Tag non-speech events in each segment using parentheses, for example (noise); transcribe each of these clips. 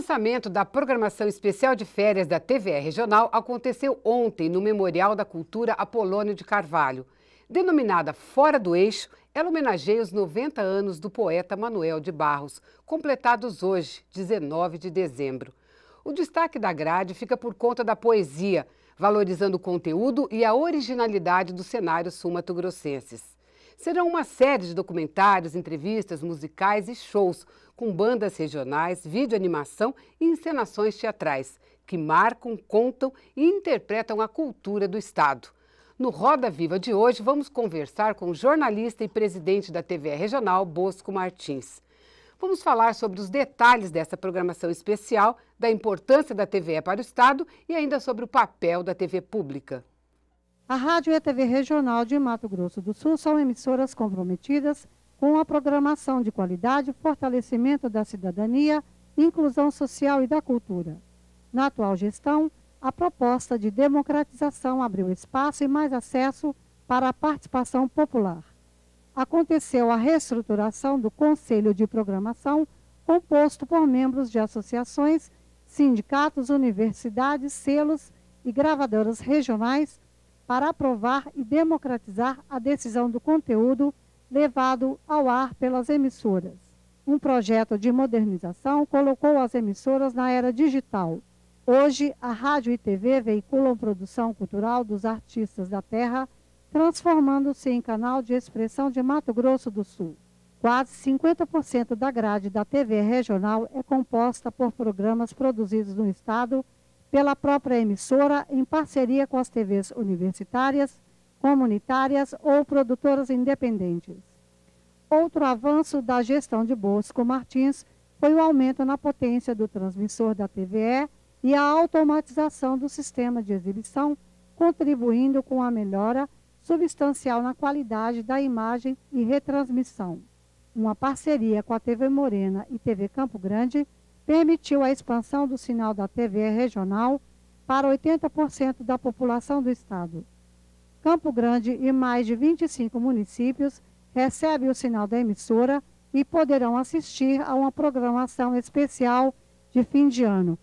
lançamento da programação especial de férias da TVE Regional aconteceu ontem no Memorial da Cultura Apolônio de Carvalho. Denominada Fora do Eixo, ela homenageia os 90 anos do poeta Manuel de Barros, completados hoje, 19 de dezembro. O destaque da grade fica por conta da poesia, valorizando o conteúdo e a originalidade do cenário sul-mato-grossenses serão uma série de documentários, entrevistas, musicais e shows com bandas regionais, videoanimação e encenações teatrais que marcam, contam e interpretam a cultura do Estado. No Roda Viva de hoje, vamos conversar com o jornalista e presidente da TV Regional, Bosco Martins. Vamos falar sobre os detalhes dessa programação especial, da importância da TVE para o Estado e ainda sobre o papel da TV pública. A rádio e a TV regional de Mato Grosso do Sul são emissoras comprometidas com a programação de qualidade, fortalecimento da cidadania, inclusão social e da cultura. Na atual gestão, a proposta de democratização abriu espaço e mais acesso para a participação popular. Aconteceu a reestruturação do Conselho de Programação, composto por membros de associações, sindicatos, universidades, selos e gravadoras regionais, para aprovar e democratizar a decisão do conteúdo levado ao ar pelas emissoras. Um projeto de modernização colocou as emissoras na era digital. Hoje, a rádio e TV veiculam produção cultural dos artistas da terra, transformando-se em canal de expressão de Mato Grosso do Sul. Quase 50% da grade da TV regional é composta por programas produzidos no estado pela própria emissora em parceria com as TVs universitárias, comunitárias ou produtoras independentes. Outro avanço da gestão de Bosco Martins foi o aumento na potência do transmissor da TVE e a automatização do sistema de exibição, contribuindo com a melhora substancial na qualidade da imagem e retransmissão. Uma parceria com a TV Morena e TV Campo Grande permitiu a expansão do sinal da TV regional para 80% da população do estado. Campo Grande e mais de 25 municípios recebem o sinal da emissora e poderão assistir a uma programação especial de fim de ano.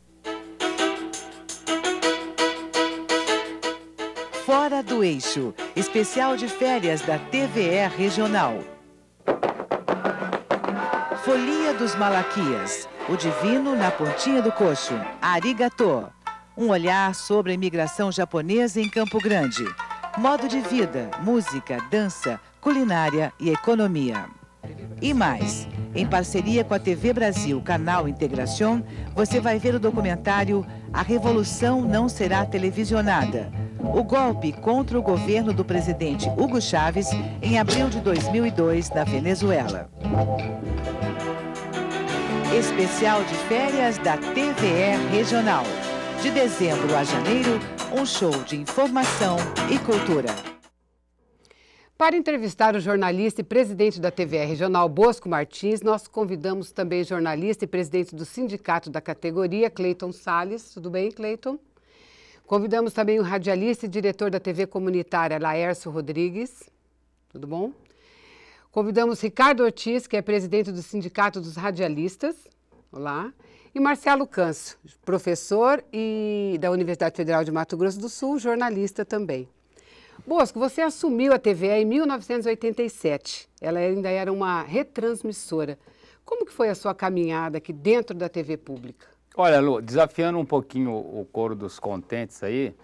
Fora do Eixo, especial de férias da TVE Regional. Folia dos Malaquias. O Divino na Pontinha do Coxo, Arigato. Um olhar sobre a imigração japonesa em Campo Grande. Modo de vida, música, dança, culinária e economia. E mais, em parceria com a TV Brasil, canal Integração, você vai ver o documentário A Revolução Não Será Televisionada. O golpe contra o governo do presidente Hugo Chávez em abril de 2002 na Venezuela. Especial de férias da TVE Regional. De dezembro a janeiro, um show de informação e cultura. Para entrevistar o jornalista e presidente da TVE Regional, Bosco Martins, nós convidamos também jornalista e presidente do sindicato da categoria, Cleiton Salles. Tudo bem, Cleiton? Convidamos também o radialista e diretor da TV comunitária, Laércio Rodrigues. Tudo bom? Convidamos Ricardo Ortiz, que é presidente do Sindicato dos Radialistas. Olá. E Marcelo Canso, professor e da Universidade Federal de Mato Grosso do Sul, jornalista também. Bosco, você assumiu a TVE em 1987. Ela ainda era uma retransmissora. Como que foi a sua caminhada aqui dentro da TV pública? Olha, Lu, desafiando um pouquinho o coro dos contentes aí,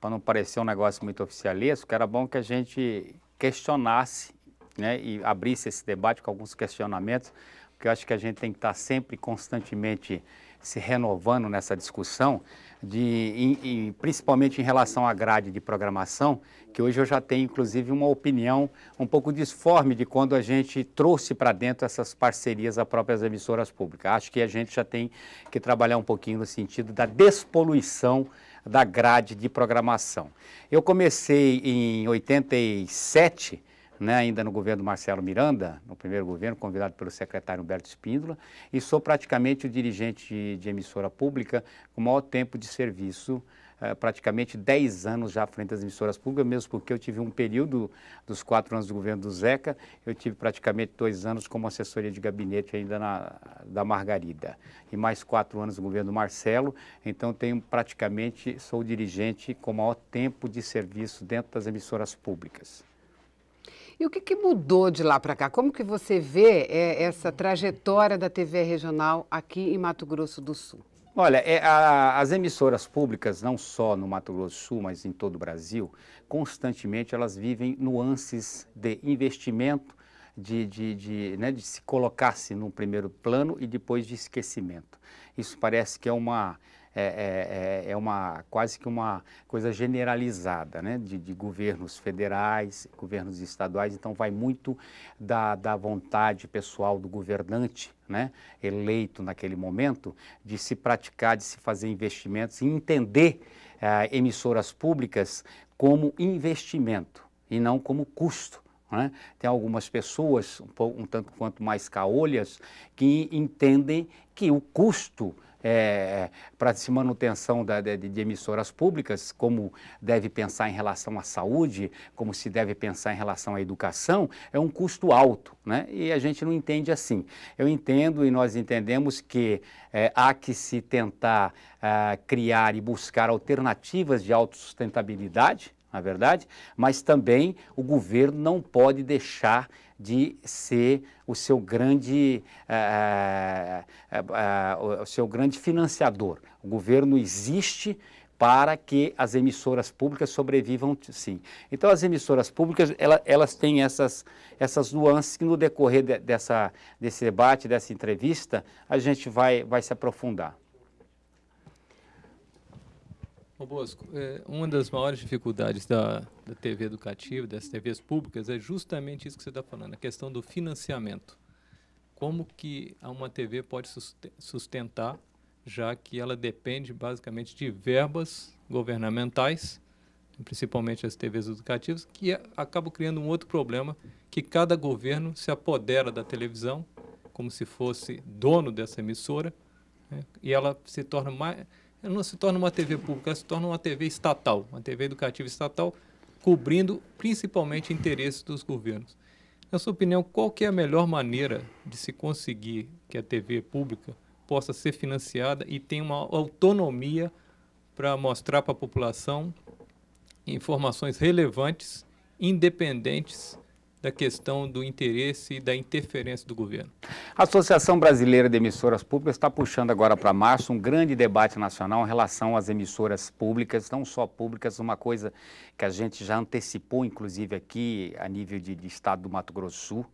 para não parecer um negócio muito oficialesco, era bom que a gente questionasse né, e abrisse esse debate com alguns questionamentos, porque eu acho que a gente tem que estar sempre constantemente se renovando nessa discussão, de, principalmente em relação à grade de programação, que hoje eu já tenho, inclusive, uma opinião um pouco disforme de quando a gente trouxe para dentro essas parcerias a próprias emissoras públicas. Acho que a gente já tem que trabalhar um pouquinho no sentido da despoluição da grade de programação. Eu comecei em 87 né, ainda no governo Marcelo Miranda, no primeiro governo, convidado pelo secretário Humberto Espíndola, e sou praticamente o dirigente de, de emissora pública com o maior tempo de serviço eh, praticamente 10 anos já à frente das emissoras públicas, mesmo porque eu tive um período dos quatro anos do governo do Zeca, eu tive praticamente dois anos como assessoria de gabinete ainda na, da Margarida, e mais quatro anos do governo do Marcelo, então tenho praticamente, sou dirigente com maior tempo de serviço dentro das emissoras públicas. E o que, que mudou de lá para cá? Como que você vê é, essa trajetória da TV regional aqui em Mato Grosso do Sul? Olha, é, a, as emissoras públicas, não só no Mato Grosso do Sul, mas em todo o Brasil, constantemente elas vivem nuances de investimento, de, de, de, né, de se colocar-se no primeiro plano e depois de esquecimento. Isso parece que é uma é, é, é, é, uma quase que uma coisa generalizada, né? De, de, governos federais, governos estaduais. Então vai muito da, da vontade pessoal do governante, né? Eleito naquele momento de se praticar, de se fazer investimentos e entender é, emissoras públicas como investimento e não como custo. Né? Tem algumas pessoas, um, pouco, um tanto quanto mais caolhas, que entendem que o custo é, para a manutenção da, de, de, emissoras públicas, como deve pensar em relação à saúde, como se deve pensar em relação à educação, é um custo alto, né? E a gente não entende assim. Eu entendo e nós entendemos que é, há que se tentar é, criar e buscar alternativas de autossustentabilidade, na verdade, mas também o governo não pode deixar de ser o seu grande, uh, uh, o seu grande financiador. O governo existe para que as emissoras públicas sobrevivam, sim. Então, as emissoras públicas, elas, elas têm essas, essas nuances que no decorrer de, dessa, desse debate, dessa entrevista, a gente vai, vai se aprofundar. Ô Bosco, é, uma das maiores dificuldades da, da TV educativa, das TVs públicas, é justamente isso que você está falando, a questão do financiamento. Como que uma TV pode sustentar, já que ela depende basicamente de verbas governamentais, principalmente as TVs educativas, que acabam criando um outro problema, que cada governo se apodera da televisão, como se fosse dono dessa emissora, né, e ela se torna mais ela não se torna uma TV pública, ela se torna uma TV estatal, uma TV educativa estatal, cobrindo principalmente interesses dos governos. Na sua opinião, qual é a melhor maneira de se conseguir que a TV pública possa ser financiada e tenha uma autonomia para mostrar para a população informações relevantes, independentes da questão do interesse e da interferência do governo. A Associação Brasileira de Emissoras Públicas está puxando agora para março um grande debate nacional em relação às emissoras públicas, não só públicas, uma coisa que a gente já antecipou, inclusive aqui a nível de, de estado do Mato Grosso do Sul,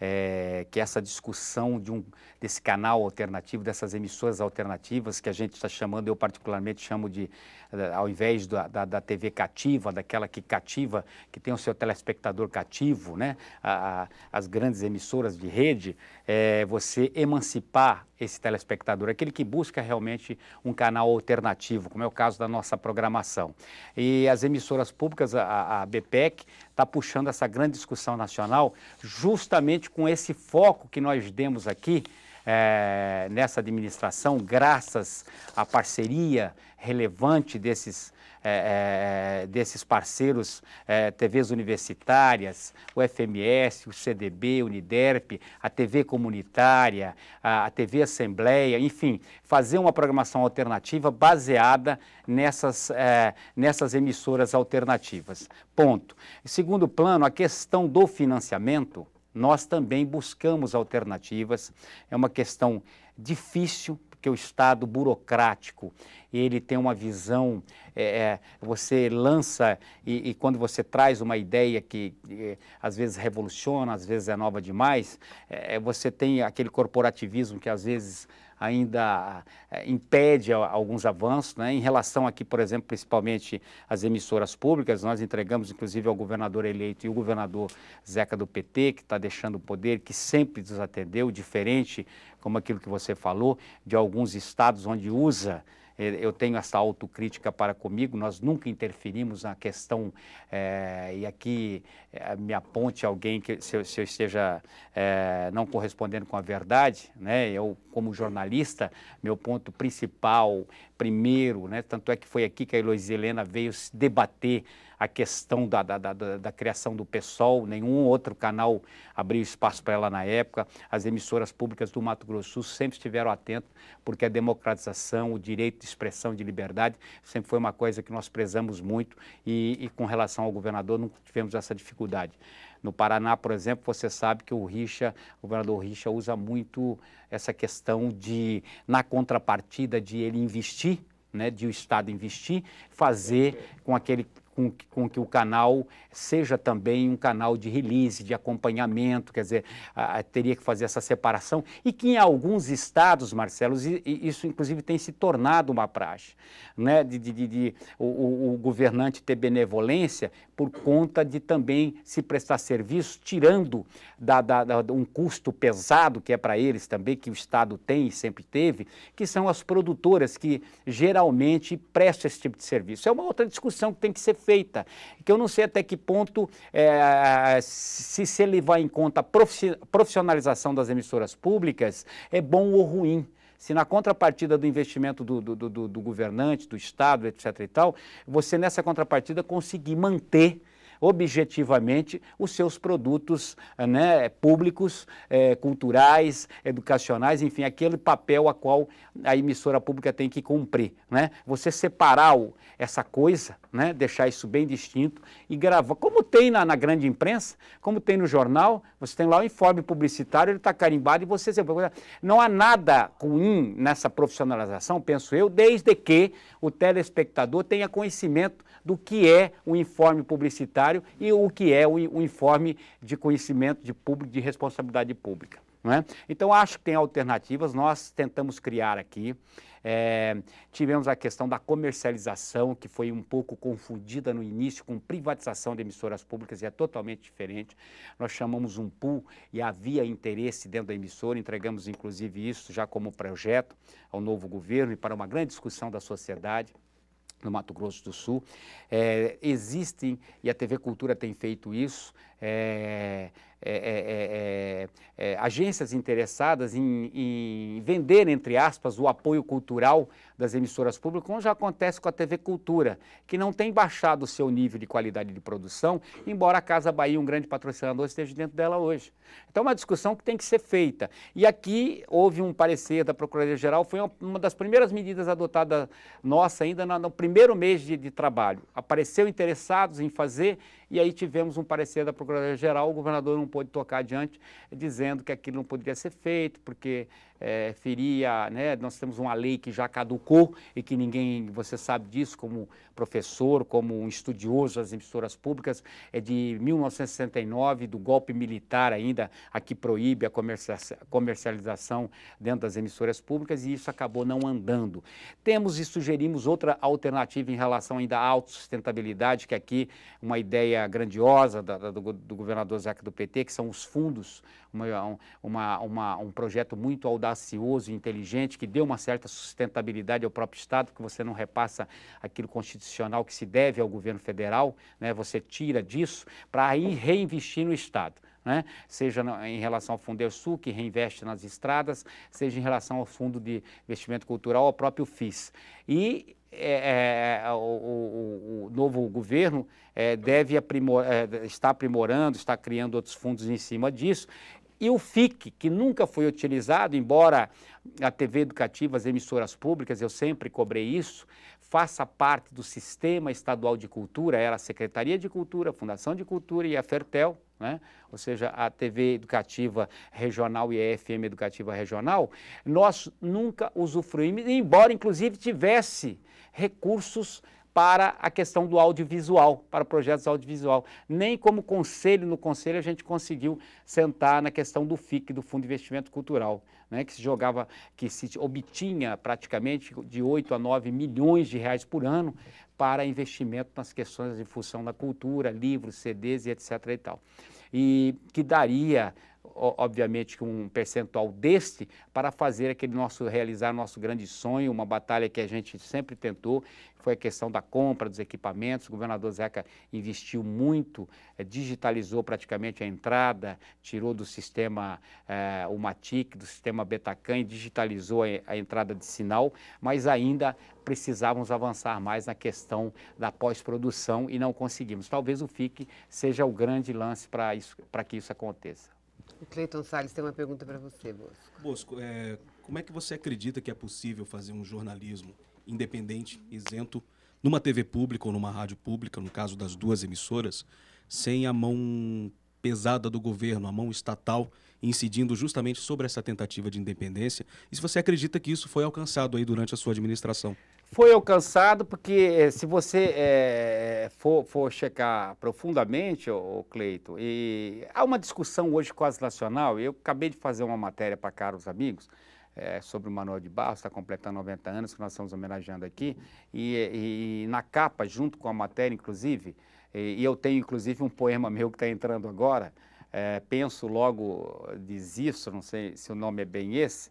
é, que é essa discussão de um, desse canal alternativo, dessas emissoras alternativas, que a gente está chamando, eu particularmente chamo de eh, ao invés da, da, da, TV cativa, daquela que cativa, que tem o seu telespectador cativo, né? A, a, as grandes emissoras de rede, é, você emancipar esse telespectador, aquele que busca realmente um canal alternativo, como é o caso da nossa programação. E as emissoras públicas, a, a BPEC, está puxando essa grande discussão nacional justamente com esse foco que nós demos aqui é, nessa administração, graças à parceria relevante desses, é, é, desses parceiros, é, TVs universitárias, o FMS, o CDB, o Uniderp, a TV comunitária, a, a, TV Assembleia, enfim, fazer uma programação alternativa baseada nessas, é, nessas emissoras alternativas. Ponto. segundo plano, a questão do financiamento nós também buscamos alternativas. É uma questão difícil, porque o Estado burocrático ele tem uma visão é, é, você lança e, e, quando você traz uma ideia que é, às vezes revoluciona, às vezes é nova demais, é, é você tem aquele corporativismo que às vezes ainda é, impede alguns avanços. Né? Em relação aqui, por exemplo, principalmente às emissoras públicas, nós entregamos inclusive ao governador eleito e o governador Zeca do PT, que está deixando o poder, que sempre desatendeu, diferente, como aquilo que você falou, de alguns estados onde usa é, eu tenho essa autocrítica para comigo, nós nunca interferimos na questão, é, e aqui é, me aponte alguém que se eu, se eu esteja é, não correspondendo com a verdade, né? eu como jornalista, meu ponto principal, primeiro, né? tanto é que foi aqui que a Heloísa Helena veio se debater a questão da, da, da, da criação do PSOL, nenhum outro canal abriu espaço para ela na época. As emissoras públicas do Mato Grosso Sul sempre estiveram atentas, porque a democratização, o direito de expressão, de liberdade, sempre foi uma coisa que nós prezamos muito e, e com relação ao governador não tivemos essa dificuldade. No Paraná, por exemplo, você sabe que o Richa, o governador Richa usa muito essa questão de, na contrapartida de ele investir, né, de o Estado investir, fazer com aquele com que, com que o canal seja também um canal de release, de acompanhamento, quer dizer, a, a, teria que fazer essa separação, e que em alguns estados, Marcelo, isso inclusive tem se tornado uma praxe, né? de, de, de, de o, o, governante ter benevolência por conta de também se prestar serviço, tirando da, da, da, um custo pesado que é para eles também, que o Estado tem e sempre teve, que são as produtoras que geralmente prestam esse tipo de serviço. É uma outra discussão que tem que ser feita, que eu não sei até que ponto é, se se levar em conta a profissionalização das emissoras públicas é bom ou ruim se na contrapartida do investimento do, do, do, do governante, do Estado, etc. e tal, você nessa contrapartida conseguir manter objetivamente os seus produtos eh, né, públicos, eh, culturais, educacionais, enfim, aquele papel a qual a emissora pública tem que cumprir. Né? Você separar o, essa coisa, né, deixar isso bem distinto e gravar, como tem na, na, grande imprensa, como tem no jornal, você tem lá o informe publicitário, ele está carimbado e você... Não há nada ruim nessa profissionalização, penso eu, desde que o telespectador tenha conhecimento do que é o informe publicitário e o que é o, o informe de conhecimento de público, de responsabilidade pública. É? Então, acho que tem alternativas, nós tentamos criar aqui. É, tivemos a questão da comercialização, que foi um pouco confundida no início com privatização de emissoras públicas e é totalmente diferente. Nós chamamos um pool e havia interesse dentro da emissora, entregamos inclusive isso já como projeto ao novo governo e para uma grande discussão da sociedade no Mato Grosso do Sul. É, existem, e a TV Cultura tem feito isso, é, é, é, agências interessadas em, em, vender, entre aspas, o apoio cultural das emissoras públicas, como já acontece com a TV Cultura, que não tem baixado o seu nível de qualidade de produção, embora a Casa Bahia, um grande patrocinador, esteja dentro dela hoje. Então é uma discussão que tem que ser feita. E aqui houve um parecer da Procuradoria-Geral, foi uma das primeiras medidas adotadas nossa ainda no, no primeiro mês de, de trabalho. Apareceu interessados em fazer e aí tivemos um parecer da Procuradoria-Geral, o governador não pôde tocar adiante, dizendo que aquilo não poderia ser feito, porque é, né, nós temos uma lei que já caducou e que ninguém, você sabe disso, como professor, como um estudioso das emissoras públicas, é de 1969, do golpe militar ainda, a que proíbe a comercialização dentro das emissoras públicas e isso acabou não andando. Temos e sugerimos outra alternativa em relação ainda à autossustentabilidade, que aqui uma ideia grandiosa da, da, do, do governador Zeca do PT, que são os fundos, uma, uma, uma um projeto muito audacioso audacioso, inteligente, que dê uma certa sustentabilidade ao próprio Estado, que você não repassa aquilo constitucional que se deve ao governo federal, né? você tira disso para aí reinvestir no Estado. Né? seja em relação ao Fundo Sul, que reinveste nas estradas, seja em relação ao Fundo de Investimento Cultural, ao próprio FIS. E é, é, é o, o, novo governo é, deve aprimor, é, está aprimorando, está criando outros fundos em cima disso e o FIC, que nunca foi utilizado, embora a TV educativa, as emissoras públicas, eu sempre cobrei isso, faça parte do Sistema Estadual de Cultura, era a Secretaria de Cultura, a Fundação de Cultura e a Fertel, né? ou seja, a TV Educativa Regional e a FM Educativa Regional, nós nunca usufruímos, embora inclusive tivesse recursos para a questão do audiovisual, para projetos audiovisual. Nem como conselho, no conselho, a gente conseguiu sentar na questão do FIC, do Fundo de Investimento Cultural, né, que se jogava, que se obtinha praticamente de 8 a 9 milhões de reais por ano para investimento nas questões de função da cultura, livros, CDs e etc. E, tal, e que daria obviamente, um percentual deste para fazer aquele nosso, realizar nosso grande sonho, uma batalha que a gente sempre tentou, foi a questão da compra dos equipamentos. O governador Zeca investiu muito, eh, digitalizou praticamente a entrada, tirou do sistema o eh, Matic, do sistema Betacan e digitalizou a, a entrada de sinal, mas ainda precisávamos avançar mais na questão da pós-produção e não conseguimos. Talvez o FIC seja o grande lance para que isso aconteça. O Cleiton Salles tem uma pergunta para você, Bosco. Bosco, é, como é que você acredita que é possível fazer um jornalismo independente, isento, numa TV pública ou numa rádio pública, no caso das duas emissoras, sem a mão pesada do governo, a mão estatal, incidindo justamente sobre essa tentativa de independência? E se você acredita que isso foi alcançado aí durante a sua administração? foi alcançado porque eh, se você é, for, for, checar profundamente, o Cleito, e há uma discussão hoje quase nacional, eu acabei de fazer uma matéria para caros amigos, é, sobre o Manuel de Barros, está completando 90 anos, que nós estamos homenageando aqui, e, e na capa, junto com a matéria, inclusive, e, e eu tenho, inclusive, um poema meu que está entrando agora, é, Penso Logo Desisto, não sei se o nome é bem esse,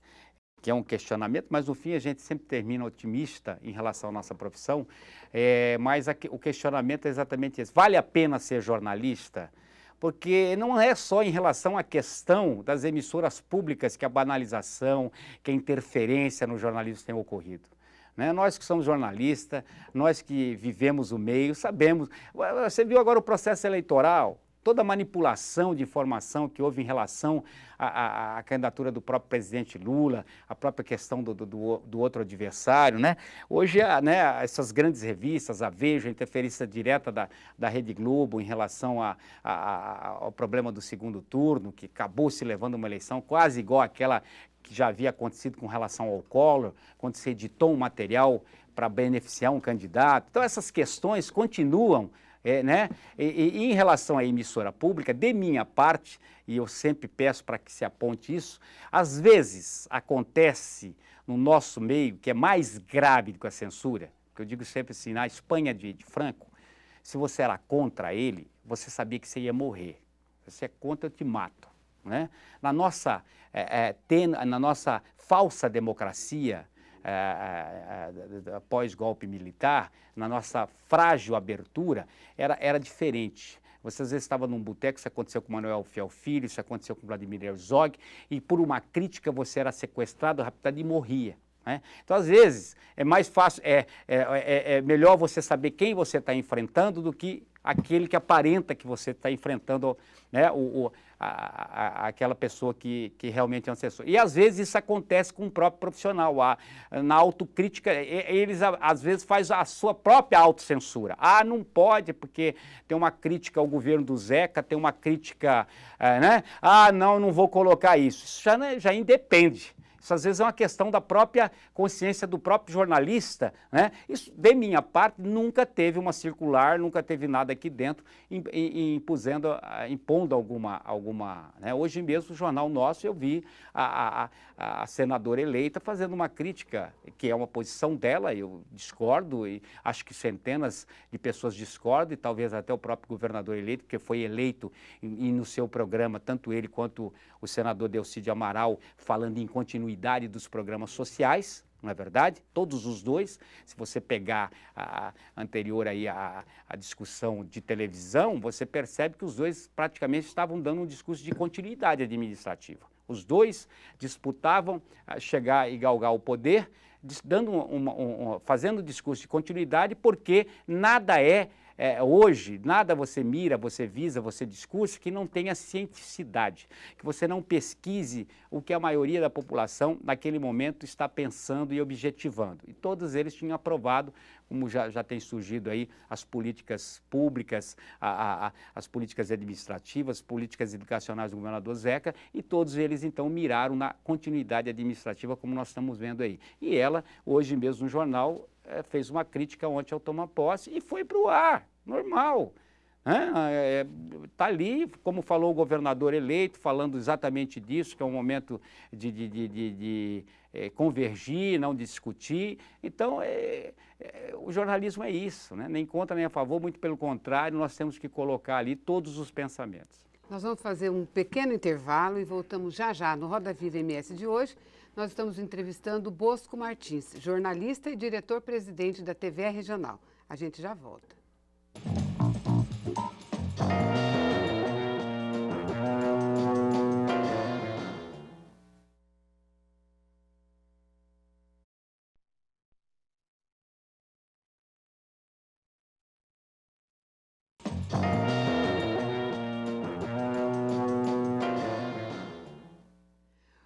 que é um questionamento, mas no fim a gente sempre termina otimista em relação à nossa profissão, é, mas a, o questionamento é exatamente esse. Vale a pena ser jornalista? Porque não é só em relação à questão das emissoras públicas que a banalização, que a interferência no jornalismo tem ocorrido. Né? Nós que somos jornalistas, nós que vivemos o meio, sabemos. Você viu agora o processo eleitoral, toda a manipulação de informação que houve em relação à, à, à candidatura do próprio presidente Lula, a própria questão do, do, do outro adversário. Né? Hoje, a, né, essas grandes revistas, a Veja, a interferência direta da, da Rede Globo em relação a, a, ao problema do segundo turno, que acabou se levando uma eleição quase igual àquela que já havia acontecido com relação ao Collor, quando se editou um material para beneficiar um candidato. Então, essas questões continuam é, né? E, e, em relação à emissora pública, de minha parte, e eu sempre peço para que se aponte isso, às vezes acontece no nosso meio, que é mais grave do que a censura, que eu digo sempre assim, na Espanha de, de Franco, se você era contra ele, você sabia que você ia morrer. Se você é contra, eu te mato. Né? Na, nossa, é, é, ten, na nossa falsa democracia, eh, eh, eh, após golpe militar, na nossa frágil abertura, era, era diferente. Você às vezes estava num boteco, isso aconteceu com Manuel Fiel Filho, isso aconteceu com Vladimir Herzog, e por uma crítica você era sequestrado, raptado e morria. Né? Então, às vezes, é mais fácil, é, é, é, é melhor você saber quem você está enfrentando do que aquele que aparenta que você está enfrentando, né, o, o a, a, aquela pessoa que, que realmente é um assessor. E às vezes isso acontece com o próprio profissional. A, na autocrítica, eles às vezes faz a sua própria autocensura. Ah, não pode, porque tem uma crítica ao governo do Zeca, tem uma crítica, é, né? Ah, não, não vou colocar isso. Isso já, né, já independe. Isso às vezes é uma questão da própria consciência do próprio jornalista, né? Isso, de minha parte, nunca teve uma circular, nunca teve nada aqui dentro impusendo, impondo alguma. alguma né? Hoje mesmo, o jornal nosso, eu vi a, a, a senadora eleita fazendo uma crítica, que é uma posição dela, eu discordo, e acho que centenas de pessoas discordam, e talvez até o próprio governador eleito, que foi eleito e, e no seu programa, tanto ele quanto o senador Delcídio Amaral falando em continuidade dos programas sociais, não é verdade? Todos os dois, se você pegar a anterior aí a, a, discussão de televisão, você percebe que os dois praticamente estavam dando um discurso de continuidade administrativa. Os dois disputavam ah, chegar e galgar o poder, dando uma, uma, uma, fazendo discurso de continuidade, porque nada é é, hoje, nada você mira, você visa, você discute que não tenha cientificidade, que você não pesquise o que a maioria da população naquele momento está pensando e objetivando. E todos eles tinham aprovado, como já, já tem surgido aí, as políticas públicas, a, a, a, as políticas administrativas, políticas educacionais do governador Zeca, e todos eles então miraram na continuidade administrativa, como nós estamos vendo aí. E ela, hoje mesmo no jornal, eh, fez uma crítica ontem ao tomar posse e foi para o ar. Normal. Está né? é, tá ali, como falou o governador eleito, falando exatamente disso, que é um momento de, de, de, de é, convergir, não discutir. Então, é, é, o jornalismo é isso, né? nem contra nem a favor, muito pelo contrário, nós temos que colocar ali todos os pensamentos. Nós vamos fazer um pequeno intervalo e voltamos já já no Roda Viva MS de hoje. Nós estamos entrevistando Bosco Martins, jornalista e diretor-presidente da TV Regional. A gente já volta.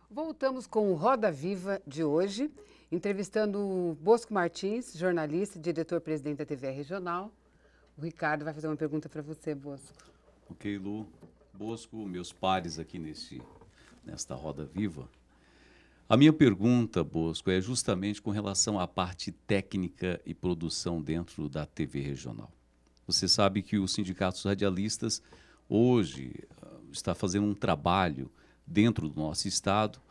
Voltamos com o Roda Viva de hoje, entrevistando o Bosco Martins, jornalista e diretor-presidente da TV Regional, o Ricardo vai fazer uma pergunta para você, Bosco. Ok, Lu. Bosco, meus pares aqui nesse, nesta roda viva. A minha pergunta, Bosco, é justamente com relação à parte técnica e produção dentro da TV regional. Você sabe que o Sindicato dos Radialistas hoje ah, está fazendo um trabalho dentro do nosso estado,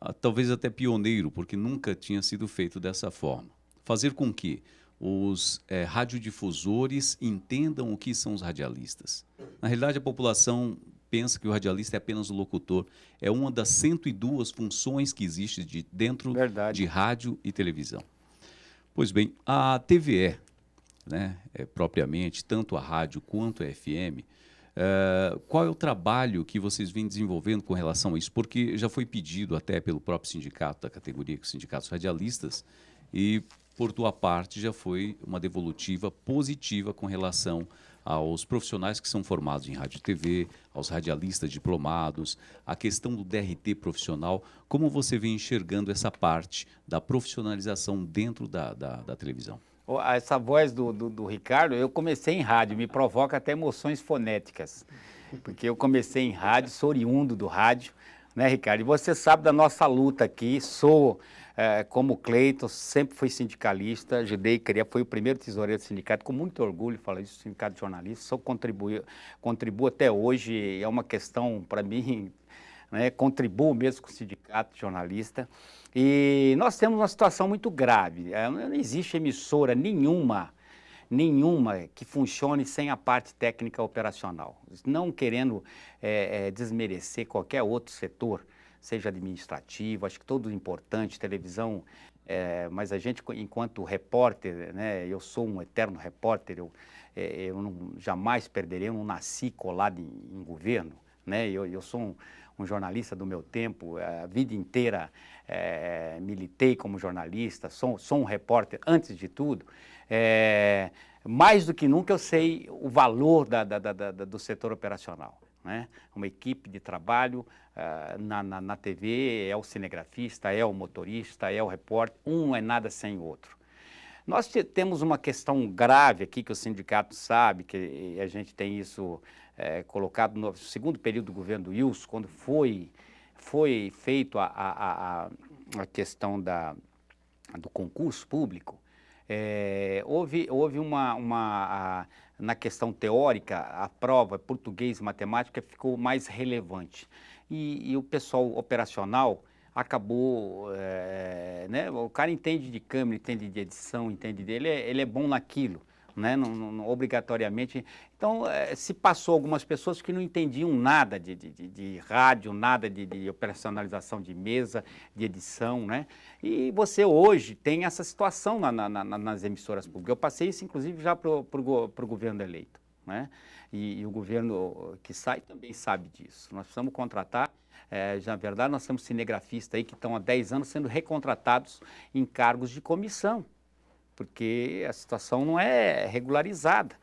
ah, talvez até pioneiro, porque nunca tinha sido feito dessa forma. Fazer com que os é, radiodifusores entendam o que são os radialistas. Na realidade, a população pensa que o radialista é apenas o locutor. É uma das 102 funções que existe de, dentro Verdade. de rádio e televisão. Pois bem, a TVE, né, é, propriamente, tanto a rádio quanto a FM, é, eh, qual é o trabalho que vocês vêm desenvolvendo com relação a isso? Porque já foi pedido até pelo próprio sindicato da categoria, que os sindicatos radialistas, e por tua parte, já foi uma devolutiva positiva com relação aos profissionais que são formados em rádio e TV, aos radialistas diplomados, a questão do DRT profissional, como você vem enxergando essa parte da profissionalização dentro da, da, da televisão? Essa voz do, do, do, Ricardo, eu comecei em rádio, me provoca até emoções fonéticas, porque eu comecei em rádio, sou oriundo do rádio, né, Ricardo? E você sabe da nossa luta aqui, sou é, como Cleiton, sempre fui sindicalista, ajudei queria criar, fui o primeiro tesoureiro do sindicato, com muito orgulho falo isso, sindicato de jornalistas, só contribuo, contribuo até hoje, é uma questão para mim, né, contribuo mesmo com o sindicato de jornalista. E nós temos uma situação muito grave, é, não existe emissora nenhuma, nenhuma que funcione sem a parte técnica operacional. Não querendo é, é, desmerecer qualquer outro setor, seja administrativo, acho que todo importante, televisão, é, mas a gente, enquanto repórter, né, eu sou um eterno repórter, eu, é, eu não, jamais perderei, eu não nasci colado em, em governo, né, eu, eu sou um, um jornalista do meu tempo, a vida inteira é, militei como jornalista, sou, sou um repórter antes de tudo. É, mais do que nunca eu sei o valor da, da, da, do setor operacional. Né? uma equipe de trabalho uh, na, na, na, TV, é o cinegrafista, é o motorista, é o repórter, um é nada sem o outro. Nós temos uma questão grave aqui que o sindicato sabe, que a gente tem isso é, colocado no segundo período do governo do Wilson, quando foi, foi feito a, a, a, a questão da, do concurso público, é, houve houve uma, uma a, na questão teórica, a prova português matemática ficou mais relevante. E, e o pessoal operacional acabou, é, né, o cara entende de câmera, entende de edição, entende dele, é, ele é bom naquilo né? Não, não, obrigatoriamente. Então, é, se passou algumas pessoas que não entendiam nada de, de, de, de rádio, nada de, de, operacionalização de mesa, de edição, né? E você hoje tem essa situação na, na, na, nas emissoras públicas. Eu passei isso, inclusive, já para o governo eleito, né? E, e o governo que sai também sabe disso. Nós precisamos contratar eh, é, na verdade, nós temos cinegrafistas aí que estão há 10 anos sendo recontratados em cargos de comissão porque a situação não é regularizada.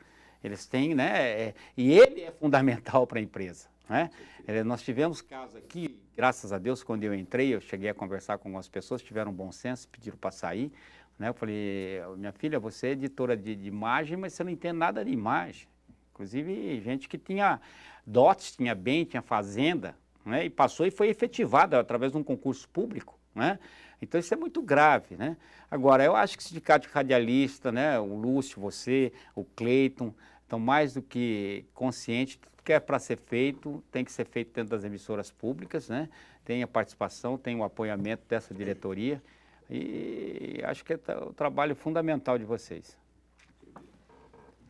Eles têm, né? É, e ele é fundamental para a empresa. Né? É, nós tivemos casos aqui, graças a Deus, quando eu entrei, eu cheguei a conversar com algumas pessoas, tiveram bom senso, pediram para sair. Né? Eu falei, minha filha, você é editora de, de imagem, mas você não entende nada de imagem. Inclusive, gente que tinha dotes, tinha bem, tinha fazenda, né? e passou e foi efetivada através de um concurso público. Né? Então isso é muito grave, né? Agora, eu acho que o sindicato de radialista, né, o Lúcio, você, o Cleiton, estão mais do que conscientes tudo que é para ser feito, tem que ser feito dentro das emissoras públicas, né? Tem a participação, tem o apoiamento dessa diretoria e acho que é o trabalho fundamental de vocês.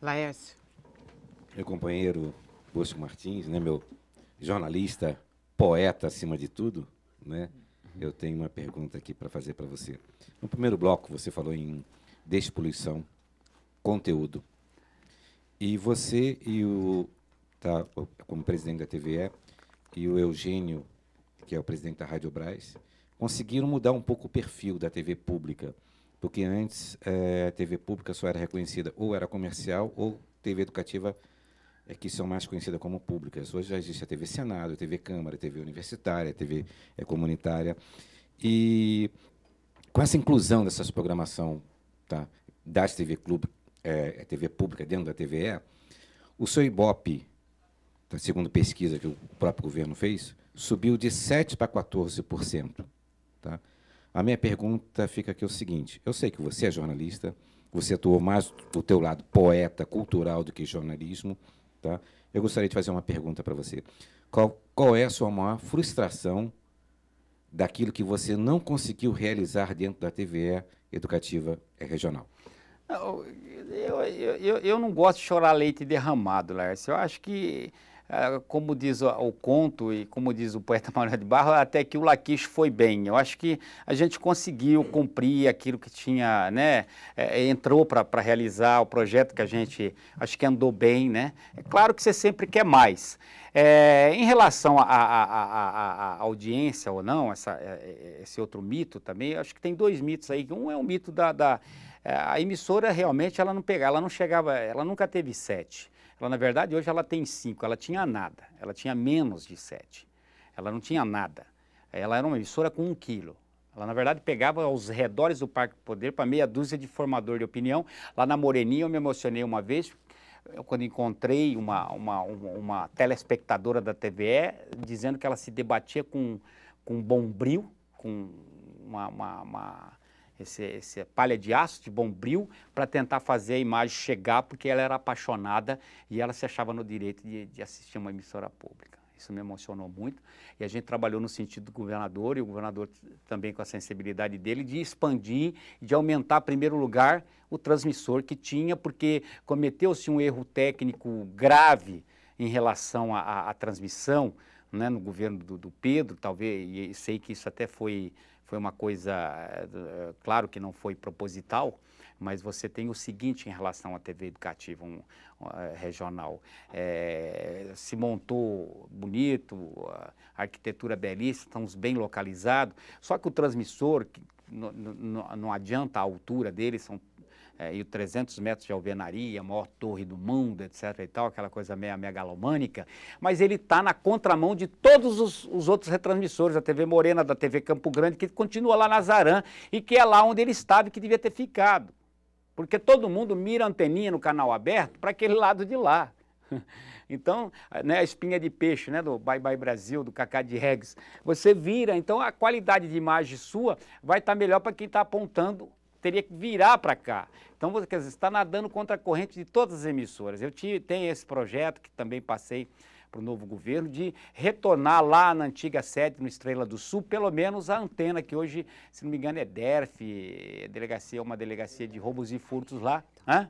Laércio. Meu companheiro Bosco Martins, né, meu jornalista, poeta acima de tudo, né? eu tenho uma pergunta aqui para fazer para você. No primeiro bloco, você falou em despoluição, conteúdo. E você e o, tá, como presidente da TVE, e o Eugênio, que é o presidente da Rádio Brás, conseguiram mudar um pouco o perfil da TV pública. Porque antes, é, a TV pública só era reconhecida ou era comercial ou TV educativa é, que são mais conhecidas como públicas. Hoje já existe a TV Senado, a TV Câmara, a TV Universitária, a TV é, Comunitária. E com essa inclusão dessas programação tá, das TV Clube, é, é TV Pública dentro da TVE, o seu IBOP, tá, segundo pesquisa que o próprio governo fez, subiu de 7% para 14%. Tá? A minha pergunta fica aqui o seguinte, eu sei que você é jornalista, você atuou mais do teu lado poeta, cultural, do que jornalismo, Tá? Eu gostaria de fazer uma pergunta para você. Qual, qual é a sua maior frustração daquilo que você não conseguiu realizar dentro da TVE Educativa Regional? Eu, eu, eu, eu não gosto de chorar leite derramado, Lércio. Eu acho que ah, como diz o conto e como diz o poeta (laughs) Manuel de Barro, até que o Laquiche foi bem. Eu acho que a gente conseguiu cumprir aquilo que tinha, né? É, é entrou para realizar o projeto que a gente acho que andou bem, né? É claro que você sempre quer mais. É, em relação à audiência ou não, essa, é, é, esse outro mito também, acho que tem dois mitos aí. Um é o mito da, da a emissora realmente ela não pegava, ela não chegava, ela nunca teve sete. Ela, na verdade, hoje ela tem cinco, ela tinha nada, ela tinha menos de sete, ela não tinha nada. Ela era uma emissora com um quilo. Ela, na verdade, pegava aos redores do Parque do Poder para meia dúzia de formador de opinião. Lá na Moreninha eu me emocionei uma vez, eu, quando encontrei uma, uma, uma, uma telespectadora da TVE dizendo que ela se debatia com, com um bombril, com uma, uma, uma esse, esse palha de aço, de bombril, para tentar fazer a imagem chegar, porque ela era apaixonada e ela se achava no direito de, de assistir uma emissora pública. Isso me emocionou muito. E a gente trabalhou no sentido do governador, e o governador também com a sensibilidade dele, de expandir, de aumentar, em primeiro lugar, o transmissor que tinha, porque cometeu-se um erro técnico grave em relação à, transmissão, né, no governo do, do Pedro, talvez, e sei que isso até foi foi uma coisa, eh, claro que não foi proposital, mas você tem o seguinte em relação à TV educativa um, um, eh, regional. É, se montou bonito, a arquitetura belíssima, estamos bem localizados, só que o transmissor, que não, adianta a altura dele, são é, e 300 metros de alvenaria, a maior torre do mundo, etc. e tal, aquela coisa meio megalomânica, mas ele está na contramão de todos os, os, outros retransmissores, da TV Morena, da TV Campo Grande, que continua lá na Zaran e que é lá onde ele estava e que devia ter ficado. Porque todo mundo mira a anteninha no canal aberto para aquele lado de lá. (laughs) Então, né, a espinha de peixe, né, do Bye Bye Brasil, do Cacá de Regis, você vira, então a qualidade de imagem sua vai estar tá melhor para quem está apontando teria que virar para cá. Então, você quer dizer, está nadando contra a corrente de todas as emissoras. Eu tive, tenho esse projeto que também passei para o novo governo de retornar lá na antiga sede, no Estrela do Sul, pelo menos a antena que hoje, se não me engano, é DERF, é delegacia, uma delegacia de roubos e furtos lá. Hã?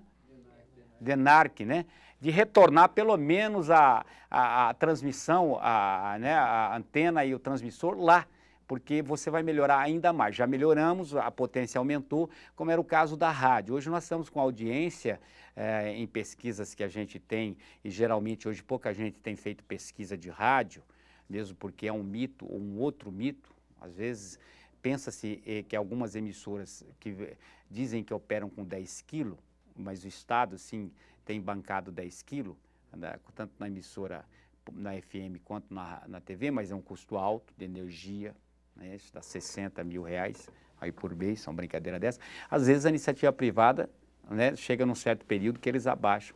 DENARC, né? De retornar pelo menos a, a, a transmissão, a, né, a antena e o transmissor lá porque você vai melhorar ainda mais. Já melhoramos, a potência aumentou, como era o caso da rádio. Hoje nós estamos com audiência é, em pesquisas que a gente tem, e geralmente hoje pouca gente tem feito pesquisa de rádio, mesmo porque é um mito ou um outro mito. Às vezes pensa-se eh, que algumas emissoras que eh, dizem que operam com 10 quilos, mas o Estado, sim, tem bancado 10 quilos, tanto na emissora, na FM, quanto na, na TV, mas é um custo alto de energia, né, isso dá 60 mil reais aí por mês, são brincadeira dessa. Às vezes a iniciativa privada né, chega num certo período que eles abaixam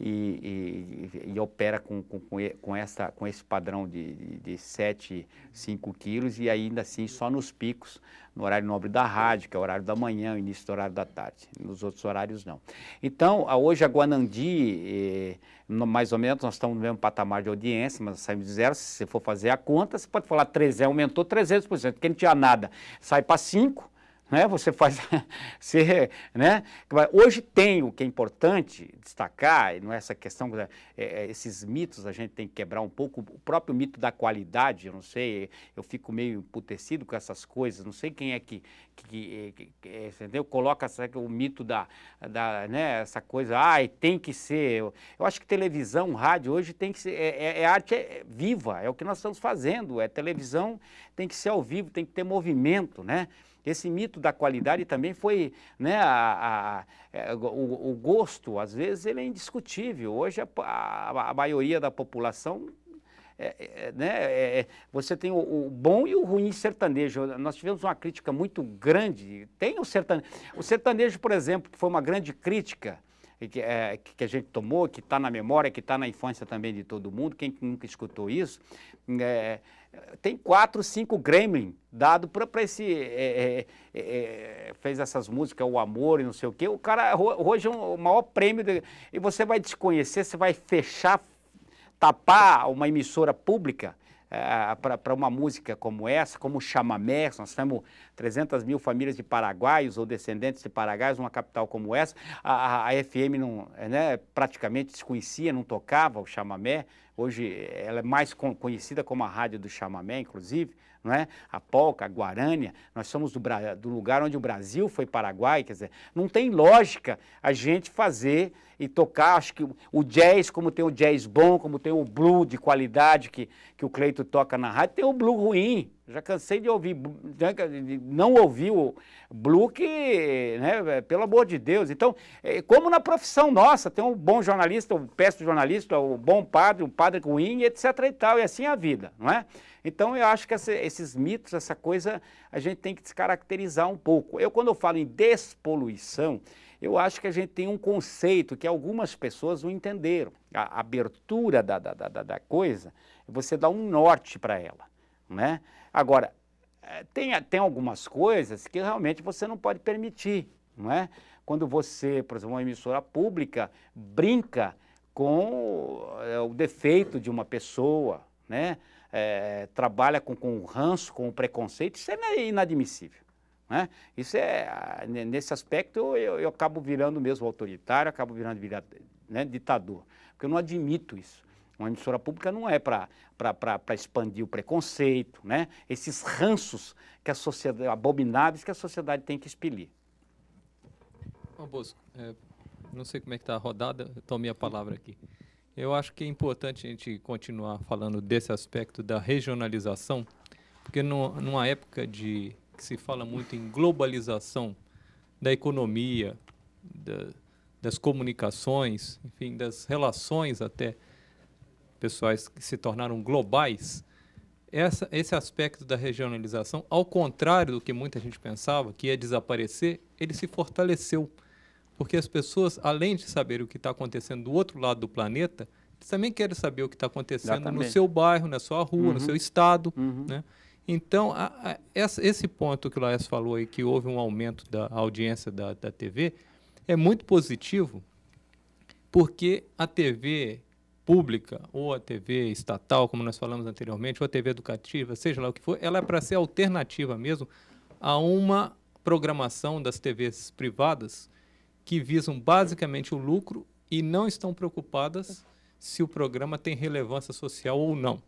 e, e, e opera com, com, com, essa, com esse padrão de, de, de 7, 5 quilos e ainda assim só nos picos, no horário nobre da rádio, que é o horário da manhã, o início do horário da tarde. Nos outros horários, não. Então, hoje a Guanandi, eh, mais ou menos, nós estamos no mesmo patamar de audiência, mas saímos de zero. Se você for fazer a conta, você pode falar 300, aumentou 300%, porque não tinha nada. Sai para 5, né? Você faz, (laughs) você, né? Hoje tem o que é importante destacar, não é essa questão, né? é, é, esses mitos a gente tem que quebrar um pouco. O próprio mito da qualidade, eu não sei, eu fico meio emputecido com essas coisas. Não sei quem é que, que, que, é, que é, entendeu? Coloca sabe, o mito da, da, né? Essa coisa, ai, e tem que ser. Eu, eu, acho que televisão, rádio hoje tem que ser, é, é arte viva, é o que nós estamos fazendo. É televisão tem que ser ao vivo, tem que ter movimento, né? Esse mito da qualidade também foi, né, a, a, é, o, o, gosto, às vezes, ele é indiscutível. Hoje a, a maioria da população é, é, é né, é, é, você tem o, o, bom e o ruim sertanejo. Nós tivemos uma crítica muito grande. Tem o sertanejo. O sertanejo, por exemplo, que foi uma grande crítica, que, é, que a gente tomou, que está na memória, que está na infância também de todo mundo, quem nunca escutou isso, é, tem quatro, cinco Gremlin dado para esse. É é, é, é, fez essas músicas, O Amor e não sei o quê. O cara hoje é o maior prêmio. De, e você vai desconhecer, você vai fechar, tapar uma emissora pública é, para uma música como essa, como o chamamé, nós temos 300 mil famílias de paraguaios ou descendentes de paraguaios, uma capital como essa, a, a FM não, né, praticamente desconhecia, não tocava o chamamé, hoje ela é mais conhecida como a rádio do chamamé, inclusive, não é? A polca, a guarânia, nós somos do, do, lugar onde o Brasil foi Paraguai, quer dizer, não tem lógica a gente fazer e tocar, acho que o jazz, como tem o jazz bom, como tem o blue de qualidade que, que o Cleito toca na rádio, tem o blue ruim, já cansei de ouvir, né, não ouvir o Bluck, né, é, pelo amor de Deus. Então, é, como na profissão nossa, tem um bom jornalista, um péssimo jornalista, um bom padre, um padre ruim, etc e tal, e assim é a vida, não é? Então, eu acho que esses mitos, essa coisa, a gente tem que descaracterizar um pouco. Eu, quando eu falo em despoluição, eu acho que a gente tem um conceito que algumas pessoas não entenderam. A abertura da, da, da, da coisa, você dá um norte para ela, né? Agora, eh, tem, tem algumas coisas que realmente você não pode permitir, não é? Quando você, por exemplo, uma emissora pública brinca com o eh, defeito de uma pessoa, né? É, trabalha com, com o ranço, com o preconceito, isso é inadmissível. Né? Isso é, nesse aspecto, eu, eu acabo virando mesmo autoritário, acabo virando, né, ditador, porque eu não admito isso. Uma emissora pública não é para expandir o preconceito, né? esses ranços que a sociedade, abomináveis que a sociedade tem que expelir. Bom, Bosco, é, não sei como é que está a rodada, tomei a palavra aqui. Eu acho que é importante a gente continuar falando desse aspecto da regionalização, porque no, numa época de que se fala muito em globalização da economia, da, das comunicações, enfim, das relações até pessoais que se tornaram globais, essa, esse aspecto da regionalização, ao contrário do que muita gente pensava, que ia é desaparecer, ele se fortaleceu. Porque as pessoas, além de saber o que está acontecendo do outro lado do planeta, também querem saber o que está acontecendo Exatamente. no seu bairro, na sua rua, uhum. no seu estado. Uhum. Né? Então, a, a, esse ponto que o Laércio falou aí, que houve um aumento da audiência da, da TV, é muito positivo, porque a TV pública, ou a TV estatal, como nós falamos anteriormente, ou a TV educativa, seja lá o que for, ela é para ser alternativa mesmo a uma programação das TVs privadas que visam basicamente o lucro e não estão preocupadas se o programa tem relevância social ou não.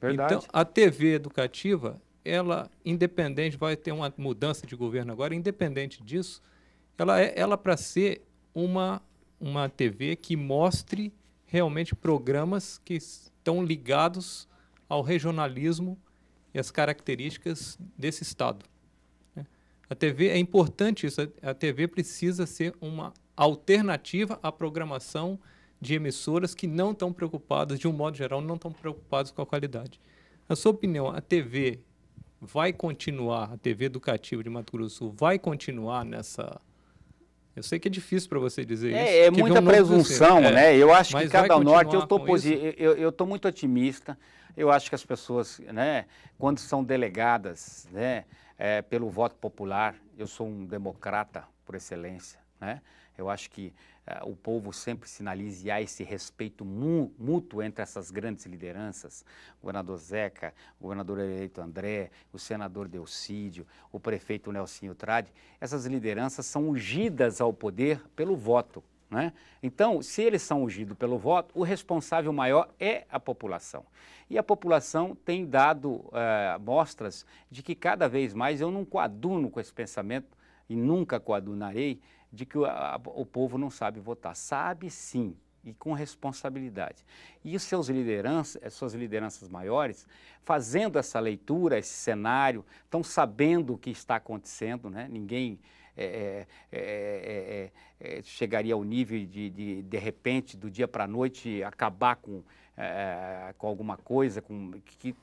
Verdade. Então, a TV educativa, ela, independente, vai ter uma mudança de governo agora, independente disso, ela é ela para ser uma, uma TV que mostre realmente programas que estão ligados ao regionalismo e às características desse Estado. Né? A TV é importante isso, a TV precisa ser uma alternativa à programação de emissoras que não estão preocupadas, de um modo geral, não estão preocupadas com a qualidade. Na sua opinião, a TV vai continuar, a TV educativa de Mato Grosso vai continuar nessa, eu sei que é difícil para você dizer é, isso. É muita presunção, é, né? Eu acho que cada norte, eu estou eu, muito otimista. Eu acho que as pessoas, né, quando são delegadas, né, é, pelo voto popular, eu sou um democrata por excelência, né? Eu acho que é, o povo sempre sinalize há ah, esse respeito mútuo entre essas grandes lideranças, o governador Zeca, o governador eleito André, o senador Delcídio, o prefeito Nelsinho Trade, essas lideranças são ungidas ao poder pelo voto. Né? Então, se eles são ungidos pelo voto, o responsável maior é a população. E a população tem dado uh, mostras de que cada vez mais eu não coaduno com esse pensamento e nunca coadunarei de que o, a, o povo não sabe votar. Sabe sim, e com responsabilidade. E os seus lideranças, eh, suas lideranças maiores, fazendo essa leitura, esse cenário, estão sabendo o que está acontecendo, né? ninguém é, é, é, chegaria ao nível de, de, de repente, do dia para a noite, acabar com, eh, eh, com alguma coisa com, que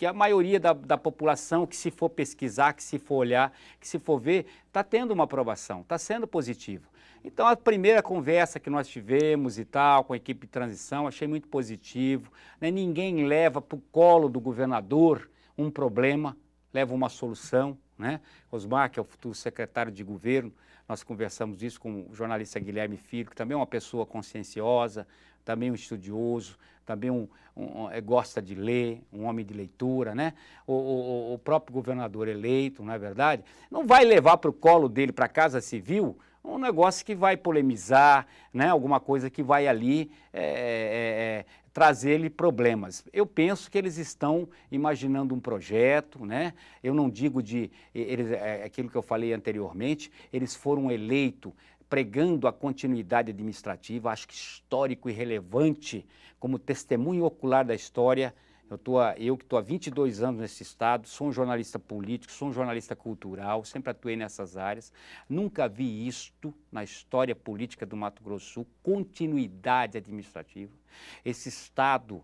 que a maioria da, da, população, que se for pesquisar, que se for olhar, que se for ver, está tendo uma aprovação, está sendo positivo. Então, a primeira conversa que nós tivemos e tal, com a equipe de transição, achei muito positivo. Né? Ninguém leva para o colo do governador um problema, leva uma solução. Né? Osmar, que é o futuro secretário de governo, nós conversamos isso com o jornalista Guilherme Filho, que também é uma pessoa conscienciosa, também um estudioso, também um, um, um, é, gosta de ler, um homem de leitura, né? O, o, o próprio governador eleito, não é verdade? Não vai levar para o colo dele, para a Casa Civil, um negócio que vai polemizar, né? alguma coisa que vai ali é, é, é trazer-lhe problemas. Eu penso que eles estão imaginando um projeto, né? Eu não digo de eles, é, é, aquilo que eu falei anteriormente, eles foram eleitos pregando a continuidade administrativa, acho que histórico e relevante, como testemunho ocular da história. Eu, tô, eu que estou há 22 anos nesse estado, sou um jornalista político, sou um jornalista cultural, sempre atuei nessas áreas. Nunca vi isto na história política do Mato Grosso do Sul, continuidade administrativa. Esse estado,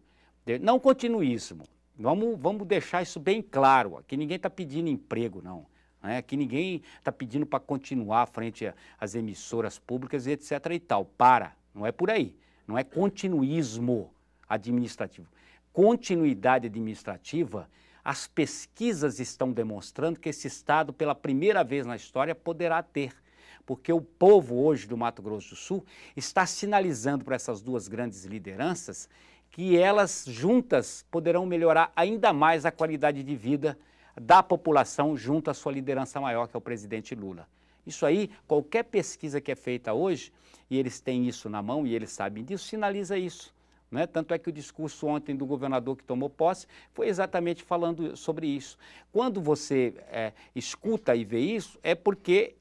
não continuismo, vamos, vamos deixar isso bem claro, aqui ninguém está pedindo emprego, não né? que ninguém está pedindo para continuar frente às emissoras públicas e etc. e tal. Para, não é por aí. Não é continuismo administrativo. Continuidade administrativa, as pesquisas estão demonstrando que esse Estado, pela primeira vez na história, poderá ter porque o povo hoje do Mato Grosso do Sul está sinalizando para essas duas grandes lideranças que elas juntas poderão melhorar ainda mais a qualidade de vida da população junto à sua liderança maior, que é o presidente Lula. Isso aí, qualquer pesquisa que é feita hoje, e eles têm isso na mão e eles sabem disso, sinaliza isso. Né? Tanto é que o discurso ontem do governador que tomou posse foi exatamente falando sobre isso. Quando você é, escuta e vê isso, é porque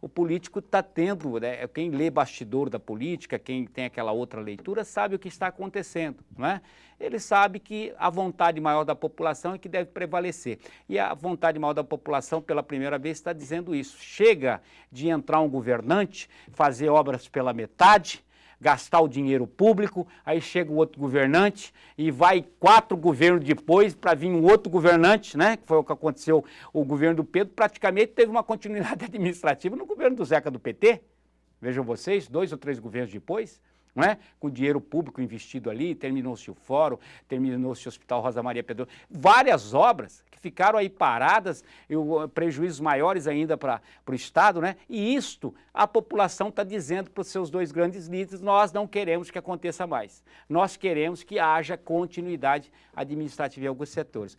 o político está tendo, né, quem lê bastidor da política, quem tem aquela outra leitura, sabe o que está acontecendo. Não é? Ele sabe que a vontade maior da população é que deve prevalecer. E a vontade maior da população, pela primeira vez, está dizendo isso. Chega de entrar um governante, fazer obras pela metade, gastar o dinheiro público, aí chega o outro governante e vai quatro governos depois para vir um outro governante, né? Que foi o que aconteceu o governo do Pedro, praticamente teve uma continuidade (laughs) administrativa no governo do Zeca do PT. Vejam vocês, dois ou três governos depois não é? Com dinheiro público investido ali, terminou-se o fórum, terminou-se o Hospital Rosa Maria Pedro, várias obras que ficaram aí paradas, e eh, prejuízos maiores ainda para o Estado, né? E isto a população está dizendo para os seus dois grandes líderes: nós não queremos que aconteça mais. Nós queremos que haja continuidade administrativa em alguns setores.